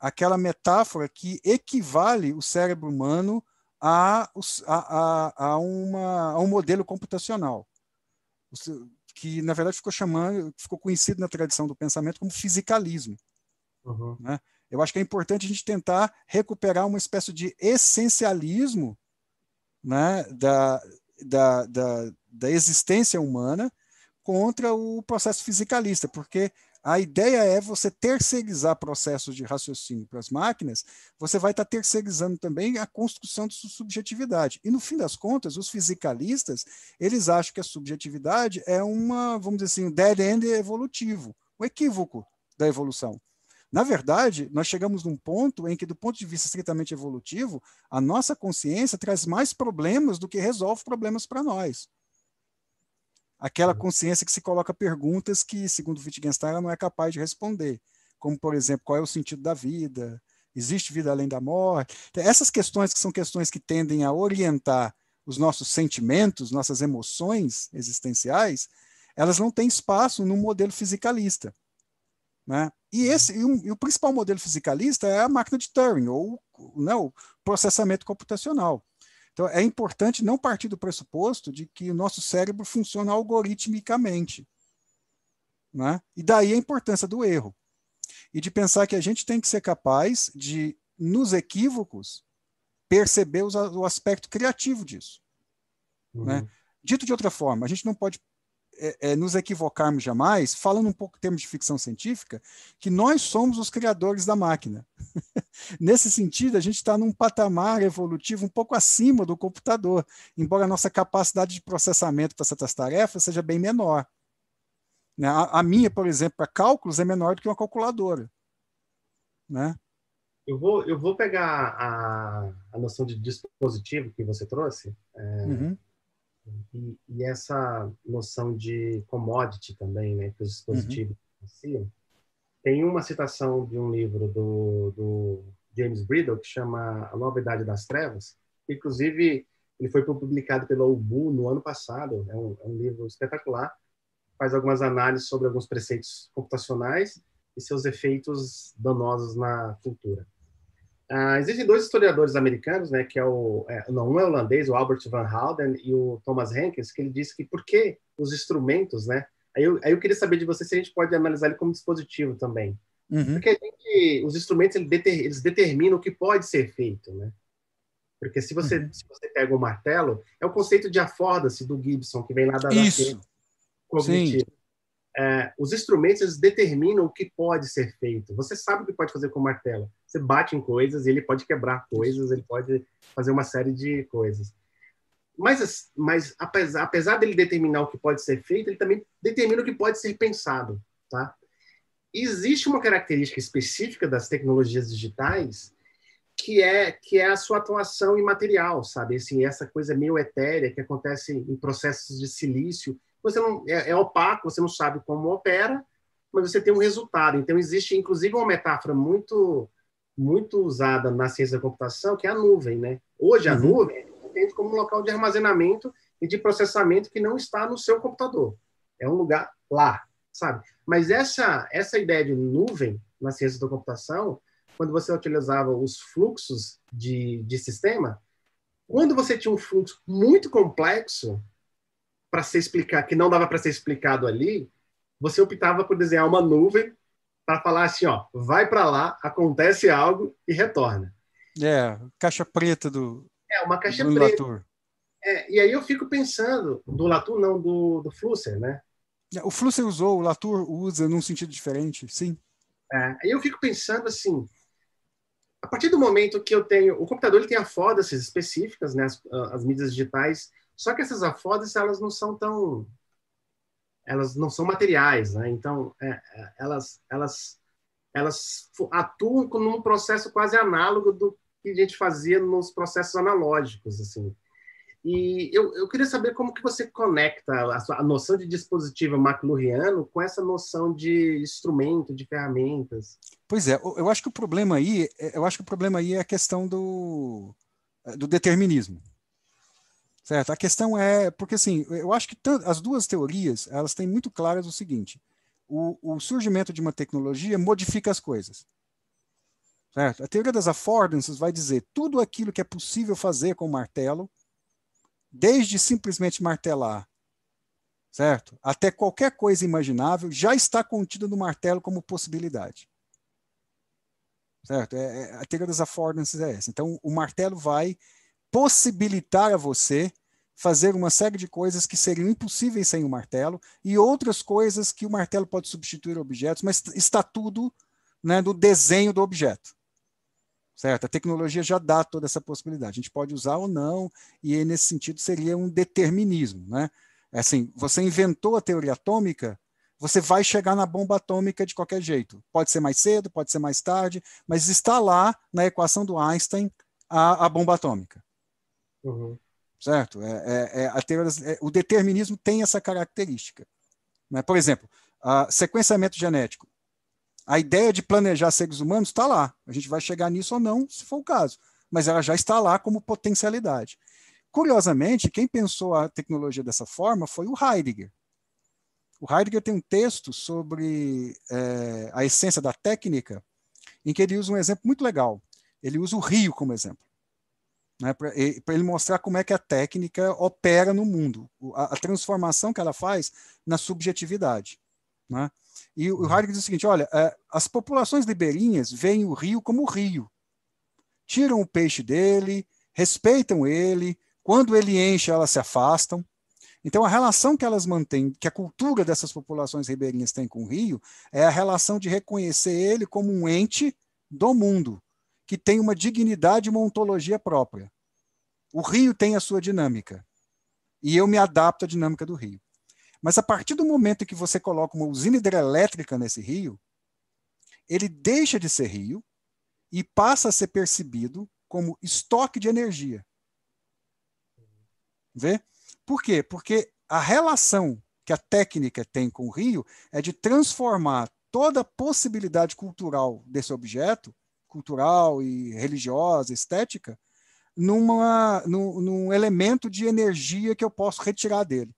aquela metáfora que equivale o cérebro humano a, a, a, a, uma, a um modelo computacional, que na verdade ficou chamando, ficou conhecido na tradição do pensamento como fisicalismo. Uhum. Né? Eu acho que é importante a gente tentar recuperar uma espécie de essencialismo né, da, da, da, da existência humana contra o processo fisicalista, porque a ideia é você terceirizar processos de raciocínio para as máquinas, você vai estar tá terceirizando também a construção de subjetividade. E no fim das contas, os fisicalistas, eles acham que a subjetividade é uma, vamos dizer assim, um dead end evolutivo, um equívoco da evolução. Na verdade, nós chegamos num ponto em que, do ponto de vista estritamente evolutivo, a nossa consciência traz mais problemas do que resolve problemas para nós. Aquela uhum. consciência que se coloca perguntas que, segundo Wittgenstein, ela não é capaz de responder, como, por exemplo, qual é o sentido da vida, existe vida além da morte. Então, essas questões que são questões que tendem a orientar os nossos sentimentos, nossas emoções existenciais, elas não têm espaço no modelo fisicalista. Né? E, uhum. esse, e, um, e o principal modelo fisicalista é a máquina de Turing, ou né, o processamento computacional. Então, é importante não partir do pressuposto de que o nosso cérebro funciona algoritmicamente. Né? E daí a importância do erro. E de pensar que a gente tem que ser capaz de, nos equívocos, perceber os, o aspecto criativo disso. Uhum. Né? Dito de outra forma, a gente não pode é, é, nos equivocarmos jamais, falando um pouco em termos de ficção científica, que nós somos os criadores da máquina. Nesse sentido, a gente está num patamar evolutivo um pouco acima do computador, embora a nossa capacidade de processamento para certas tarefas seja bem menor. Né? A, a, minha, por exemplo, para cálculos é menor do que uma calculadora. Né? Eu, vou, eu vou pegar a, a noção de dispositivo que você trouxe. É... Uhum e, e essa noção de commodity também, né, que os dispositivos uhum. Tem uma citação de um livro do, do James Bridle que chama A Nova Idade das Trevas. Inclusive, ele foi publicado pela UBU no ano passado. É um, é um livro espetacular. Faz algumas análises sobre alguns preceitos computacionais e seus efeitos danosos na cultura. Uh, existem dois historiadores americanos, né, que é o é, não um é holandês, o Albert Van Houten e o Thomas Hankins, que ele disse que por que os instrumentos, né? Aí eu, aí eu queria saber de você se a gente pode analisar ele como dispositivo também, uhum. porque gente, os instrumentos eles, deter, eles determinam o que pode ser feito, né? Porque se você uhum. se você pega o um martelo, é o conceito de aforda-se do Gibson que vem lá da Isso. cognitivo é, os instrumentos determinam o que pode ser feito. Você sabe o que pode fazer com o martelo. Você bate em coisas e ele pode quebrar coisas, ele pode fazer uma série de coisas. Mas, mas apesar, apesar dele determinar o que pode ser feito, ele também determina o que pode ser pensado. Tá? Existe uma característica específica das tecnologias digitais que é que é a sua atuação imaterial, sabe? Assim, essa coisa meio etérea que acontece em processos de silício você não é, é opaco, você não sabe como opera, mas você tem um resultado. Então existe, inclusive, uma metáfora muito muito usada na ciência da computação, que é a nuvem, né? Hoje a uhum. nuvem é entende como um local de armazenamento e de processamento que não está no seu computador. É um lugar lá, sabe? Mas essa essa ideia de nuvem na ciência da computação, quando você utilizava os fluxos de, de sistema, quando você tinha um fluxo muito complexo, para ser explicado, que não dava para ser explicado ali, você optava por desenhar uma nuvem para falar assim, ó, vai para lá, acontece algo e retorna. É, caixa preta do É, uma caixa do preta. Latour. É, e aí eu fico pensando, do Latour não, do, do Flusser, né? É, o Flusser usou, o Latour usa num sentido diferente, sim. É, aí eu fico pensando assim, a partir do momento que eu tenho... O computador ele tem a fodas específicas, né, as, as mídias digitais, só que essas afodas, elas não são tão elas não são materiais, né? Então, é, é elas elas elas atuam num processo quase análogo do que a gente fazia nos processos analógicos, assim. E eu, eu queria saber como que você conecta a, sua, a noção de dispositivo macluriano com essa noção de instrumento, de ferramentas. Pois é, eu acho que o problema aí, é, eu acho que o problema aí é a questão do, é, do determinismo. Certo? A questão é, porque assim, eu acho que as duas teorias, elas têm muito claras o seguinte, o, o, surgimento de uma tecnologia modifica as coisas. Certo? A teoria das affordances vai dizer tudo aquilo que é possível fazer com o martelo, desde simplesmente martelar, certo? Até qualquer coisa imaginável já está contida no martelo como possibilidade. Certo? É, é, a teoria das affordances é essa. Então, o martelo vai possibilitar a você fazer uma série de coisas que seriam impossíveis sem o martelo e outras coisas que o martelo pode substituir objetos, mas está tudo né, no desenho do objeto. Certo? A tecnologia já dá toda essa possibilidade. A gente pode usar ou não, e nesse sentido seria um determinismo. Né? É assim, você inventou a teoria atômica, você vai chegar na bomba atômica de qualquer jeito. Pode ser mais cedo, pode ser mais tarde, mas está lá na equação do Einstein a, a bomba atômica. Uhum. Certo? É, é, é, teoria, é, o determinismo tem essa característica. Né? Por exemplo, sequenciamento genético. A ideia de planejar seres humanos está lá. A gente vai chegar nisso ou não, se for o caso. Mas ela já está lá como potencialidade. Curiosamente, quem pensou a tecnologia dessa forma foi o Heidegger. O Heidegger tem um texto sobre é, a essência da técnica, em que ele usa um exemplo muito legal. Ele usa o rio como exemplo né, para ele mostrar como é que a técnica opera no mundo, a, a transformação que ela faz na subjetividade. Né? E o uhum. Heidegger diz o seguinte: olha, é, as populações ribeirinhas veem o rio como rio, tiram o peixe dele, respeitam ele, quando ele enche, elas se afastam. Então, a relação que elas mantêm, que a cultura dessas populações ribeirinhas tem com o rio, é a relação de reconhecer ele como um ente do mundo, que tem uma dignidade e uma ontologia própria. O rio tem a sua dinâmica. E eu me adapto à dinâmica do rio. Mas a partir do momento que você coloca uma usina hidrelétrica nesse rio, ele deixa de ser rio e passa a ser percebido como estoque de energia. Vê? Por quê? Porque a relação que a técnica tem com o rio é de transformar toda a possibilidade cultural desse objeto cultural e religiosa, estética, numa, num, num elemento de energia que eu posso retirar dele.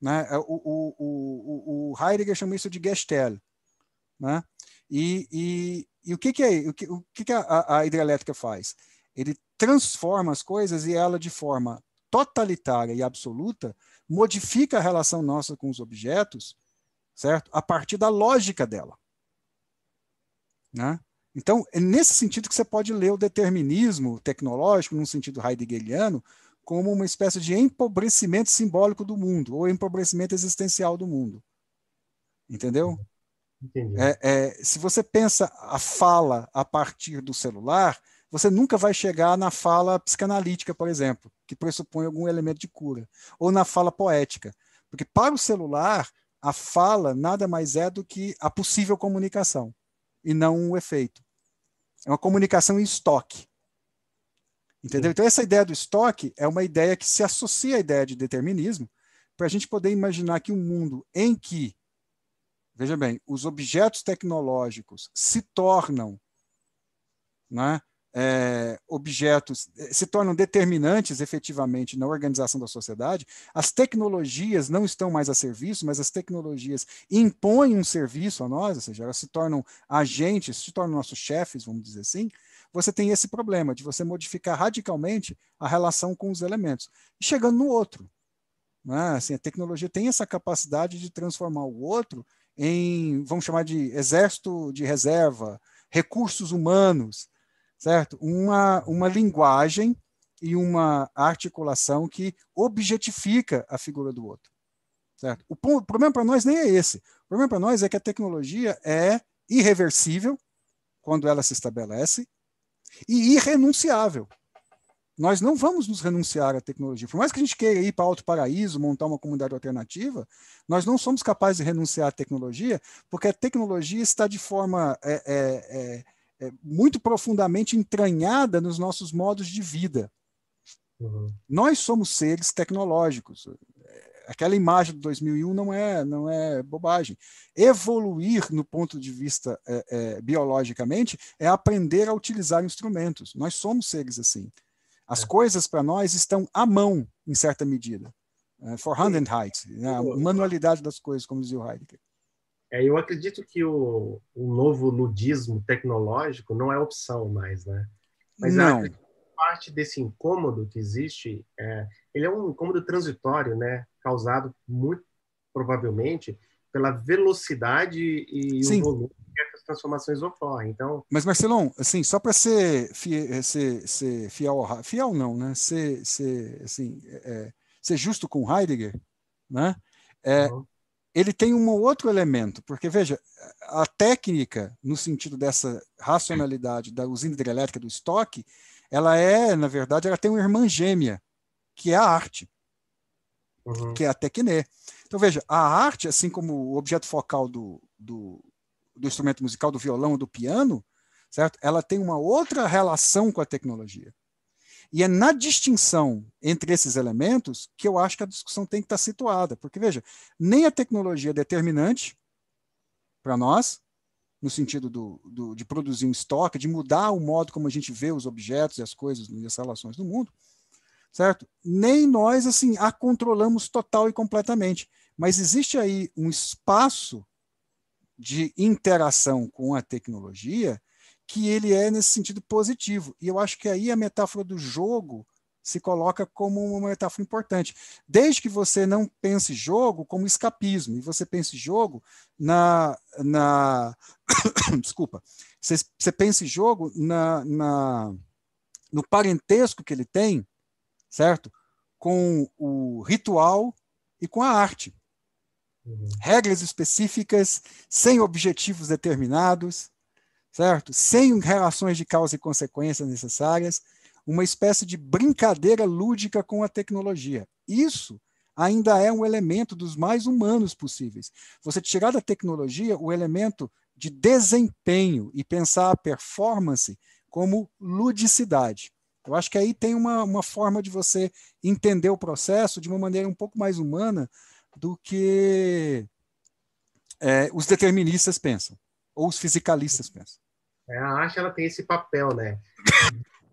Né? É o, o, o, o Heidegger chama isso de Gestell. Né? E, e, e o que, que é o que, o que, que a, a hidrelétrica faz? Ele transforma as coisas e ela, de forma totalitária e absoluta, modifica a relação nossa com os objetos, certo? A partir da lógica dela. Né? Então, é nesse sentido que você pode ler o determinismo tecnológico, num sentido heideggeriano, como uma espécie de empobrecimento simbólico do mundo, ou empobrecimento existencial do mundo. Entendeu? É, é, se você pensa a fala a partir do celular, você nunca vai chegar na fala psicanalítica, por exemplo, que pressupõe algum elemento de cura, ou na fala poética. Porque para o celular, a fala nada mais é do que a possível comunicação e não o efeito. É uma comunicação em estoque. Entendeu? Então, essa ideia do estoque é uma ideia que se associa à ideia de determinismo, para a gente poder imaginar que um mundo em que, veja bem, os objetos tecnológicos se tornam né, é, objetos é, se tornam determinantes efetivamente na organização da sociedade, as tecnologias não estão mais a serviço, mas as tecnologias impõem um serviço a nós, ou seja, elas se tornam agentes, se tornam nossos chefes, vamos dizer assim, você tem esse problema de você modificar radicalmente a relação com os elementos. Chegando no outro. Né? Assim, a tecnologia tem essa capacidade de transformar o outro em, vamos chamar de exército de reserva, recursos humanos, certo? Uma, uma linguagem e uma articulação que objetifica a figura do outro. Certo? O, ponto, o problema para nós nem é esse. O problema para nós é que a tecnologia é irreversível quando ela se estabelece e irrenunciável. Nós não vamos nos renunciar à tecnologia. Por mais que a gente queira ir para Alto Paraíso, montar uma comunidade alternativa, nós não somos capazes de renunciar à tecnologia, porque a tecnologia está de forma é, é, é é, muito profundamente entranhada nos nossos modos de vida. Uhum. Nós somos seres tecnológicos. É, aquela imagem de 2001 não é, não é bobagem. Evoluir no ponto de vista é, é, biologicamente é aprender a utilizar instrumentos. Nós somos seres assim. As é. coisas para nós estão à mão, em certa medida. Uh, for hand and height, né? a manualidade das coisas, como dizia o Heidegger. É, eu acredito que o, o novo ludismo tecnológico não é opção mais, né? Mas não. parte desse incômodo que existe, é, ele é um incômodo transitório, né? Causado muito provavelmente pela velocidade e Sim. o volume que essas transformações ocorrem. Então, mas Marcelão, assim, só para ser, fi, é, ser, ser, fiel ao fiel não, né? Ser, ser assim, é, é ser justo com Heidegger, né? É, uhum ele tem um outro elemento, porque veja, a técnica, no sentido dessa racionalidade da usina hidrelétrica do estoque, ela é, na verdade, ela tem uma irmã gêmea, que é a arte, uhum. que é a tecné. Então veja, a arte, assim como o objeto focal do, do, do instrumento musical, do violão, ou do piano, certo? Ela tem uma outra relação com a tecnologia. E é na distinção entre esses elementos que eu acho que a discussão tem que estar situada. Porque, veja, nem a tecnologia é determinante para nós, no sentido do, do, de produzir um estoque, de mudar o modo como a gente vê os objetos e as coisas e as relações do mundo, certo? Nem nós, assim, a controlamos total e completamente. Mas existe aí um espaço de interação com a tecnologia que ele é nesse sentido positivo. E eu acho que aí a metáfora do jogo se coloca como uma metáfora importante. Desde que você não pense jogo como escapismo, e você pense jogo na. na desculpa. Você, você pense jogo na, na, no parentesco que ele tem, certo? Com o ritual e com a arte. Uhum. Regras específicas, sem objetivos determinados, certo? Sem relações de causa e consequência necessárias, uma espécie de brincadeira lúdica com a tecnologia. Isso ainda é um elemento dos mais humanos possíveis. Você tirar da tecnologia o elemento de desempenho e pensar a performance como ludicidade. Eu acho que aí tem uma, uma forma de você entender o processo de uma maneira um pouco mais humana do que é, os deterministas pensam. Ou os fisicalistas pensam? É, a arte ela tem esse papel, né?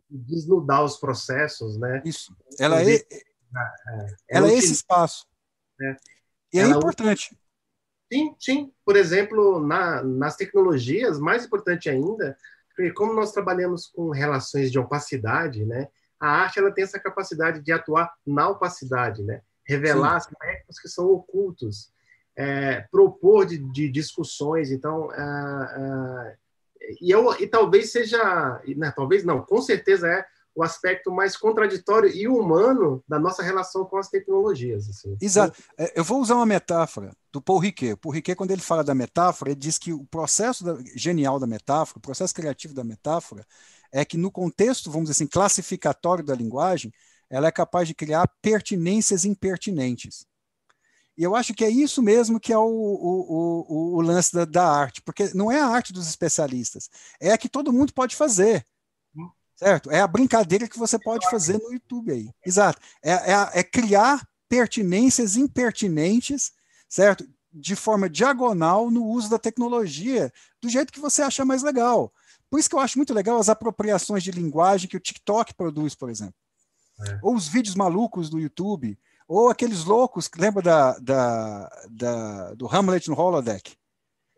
Desnudar os processos, né? Isso. Ela é, ela, é, é, é ela é esse espaço. Né? E ela é importante. Sim, sim. Por exemplo, na, nas tecnologias, mais importante ainda, porque como nós trabalhamos com relações de opacidade, né? A arte ela tem essa capacidade de atuar na opacidade, né? Revelar sim. aspectos que são ocultos é, propor de, de, discussões. Então, é, é e, eu, e talvez seja, né, talvez não, com certeza é o aspecto mais contraditório e humano da nossa relação com as tecnologias. Assim. Exato. É, eu vou usar uma metáfora do Paul Riquet. O Paul Riquet, quando ele fala da metáfora, ele diz que o processo da, genial da metáfora, o processo criativo da metáfora, é que no contexto, vamos dizer assim, classificatório da linguagem, ela é capaz de criar pertinências impertinentes. E eu acho que é isso mesmo que é o, o, o, o lance da, da, arte, porque não é a arte dos especialistas, é a que todo mundo pode fazer. Certo? É a brincadeira que você pode fazer no YouTube aí. Exato. É, é, é criar pertinências impertinentes, certo? De forma diagonal no uso da tecnologia, do jeito que você acha mais legal. Por isso que eu acho muito legal as apropriações de linguagem que o TikTok produz, por exemplo. É. Ou os vídeos malucos do YouTube, ou aqueles loucos, lembra da, da, da do Hamlet no Holodeck?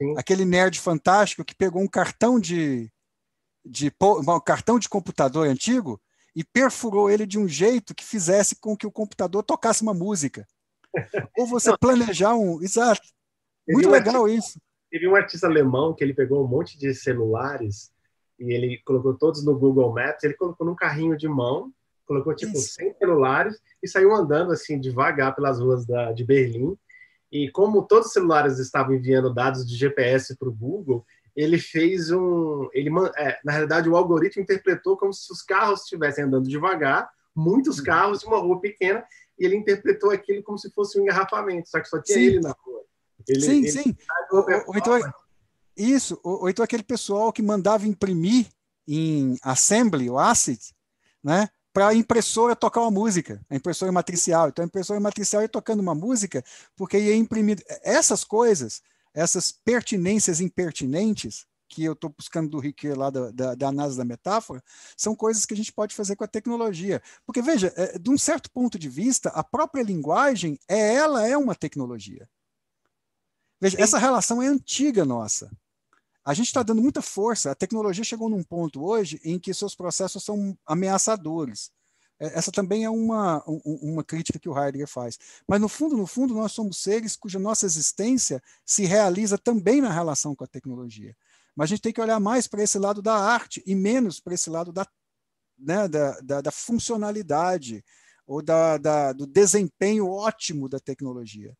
Sim. Aquele nerd fantástico que pegou um cartão de, de um cartão de computador antigo e perfurou ele de um jeito que fizesse com que o computador tocasse uma música. Ou você Não. planejar um. Exato. Muito é um legal artista, isso. Teve é um artista alemão que ele pegou um monte de celulares e ele colocou todos no Google Maps, ele colocou num carrinho de mão colocou tipo Isso. 100 celulares e saiu andando assim devagar pelas ruas da, de Berlim. E como todos os celulares estavam enviando dados de GPS para o Google, ele fez um. Ele, é, na realidade, o algoritmo interpretou como se os carros estivessem andando devagar, muitos hum. carros, uma rua pequena, e ele interpretou aquilo como se fosse um engarrafamento, só que só tinha sim. ele na rua. Ele, sim, ele sim. Tá ou, então, isso, ou, então aquele pessoal que mandava imprimir em assembly, ou ACID, né? para a impressora tocar uma música, a impressora matricial. Então, a impressora matricial ia tocando uma música, porque ia imprimir. Essas coisas, essas pertinências impertinentes, que eu estou buscando do Riquet lá da, da, da, análise da metáfora, são coisas que a gente pode fazer com a tecnologia. Porque, veja, é, de um certo ponto de vista, a própria linguagem, é, ela é uma tecnologia. Veja, Sim. essa relação é antiga nossa a gente está dando muita força. A tecnologia chegou num ponto hoje em que seus processos são ameaçadores. É, essa também é uma, uma crítica que o Heidegger faz. Mas, no fundo, no fundo, nós somos seres cuja nossa existência se realiza também na relação com a tecnologia. Mas a gente tem que olhar mais para esse lado da arte e menos para esse lado da, né, da, da, da, funcionalidade ou da, da, do desempenho ótimo da tecnologia.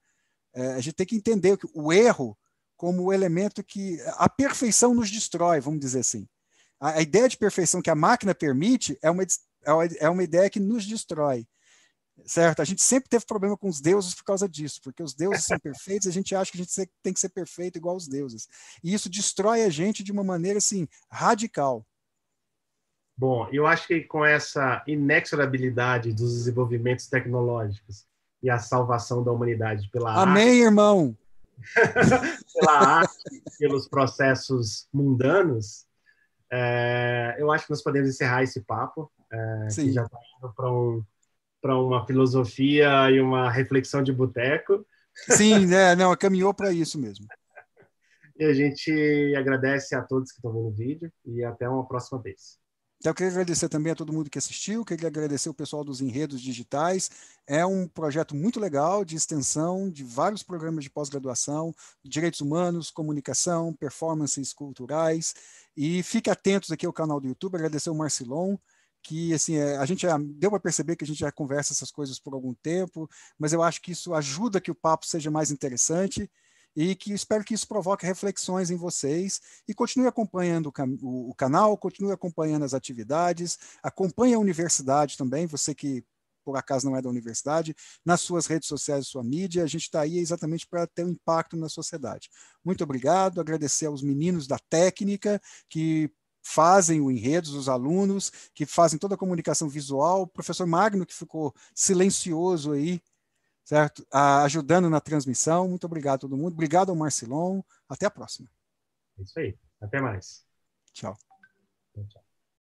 É, a gente tem que entender que o erro como elemento que a perfeição nos destrói, vamos dizer assim. A, a ideia de perfeição que a máquina permite é, é uma, é uma ideia que nos destrói certo? A gente sempre teve problema com os deuses por causa disso, porque os deuses são perfeitos e a gente acha que a gente tem que ser perfeito igual os deuses. E isso destrói a gente de uma maneira, assim, radical. Bom, eu acho que com essa inexorabilidade dos desenvolvimentos tecnológicos e a salvação da humanidade pela Amém, arte, irmão! pela arte, pelos processos mundanos, é, eu acho que nós podemos encerrar esse papo, é, que já está indo para um, uma filosofia e uma reflexão de boteco. Sim, né? não, caminhou para isso mesmo. E a gente agradece a todos que estão vendo o vídeo e até uma próxima vez. Então, eu queria agradecer também a todo mundo que assistiu, queria agradecer o pessoal dos Enredos Digitais. É um projeto muito legal de extensão de vários programas de pós-graduação, direitos humanos, comunicação, performances culturais. E fique atentos aqui ao canal do YouTube, agradecer o Marcilon, que assim, é, a gente já deu para perceber que a gente já conversa essas coisas por algum tempo, mas eu acho que isso ajuda que o papo seja mais interessante e que espero que isso provoque reflexões em vocês e continue acompanhando o, o canal, continue acompanhando as atividades, acompanhe a universidade também, você que por acaso não é da universidade, nas suas redes sociais, sua mídia. A gente está aí exatamente para ter um impacto na sociedade. Muito obrigado, agradecer aos meninos da técnica que fazem o enredos, os alunos que fazem toda a comunicação visual, o professor Magno que ficou silencioso aí certo? Ah, ajudando na transmissão. Muito obrigado a todo mundo. Obrigado ao Marcelon. Até a próxima. É isso aí. Até mais. Tchau. Tchau.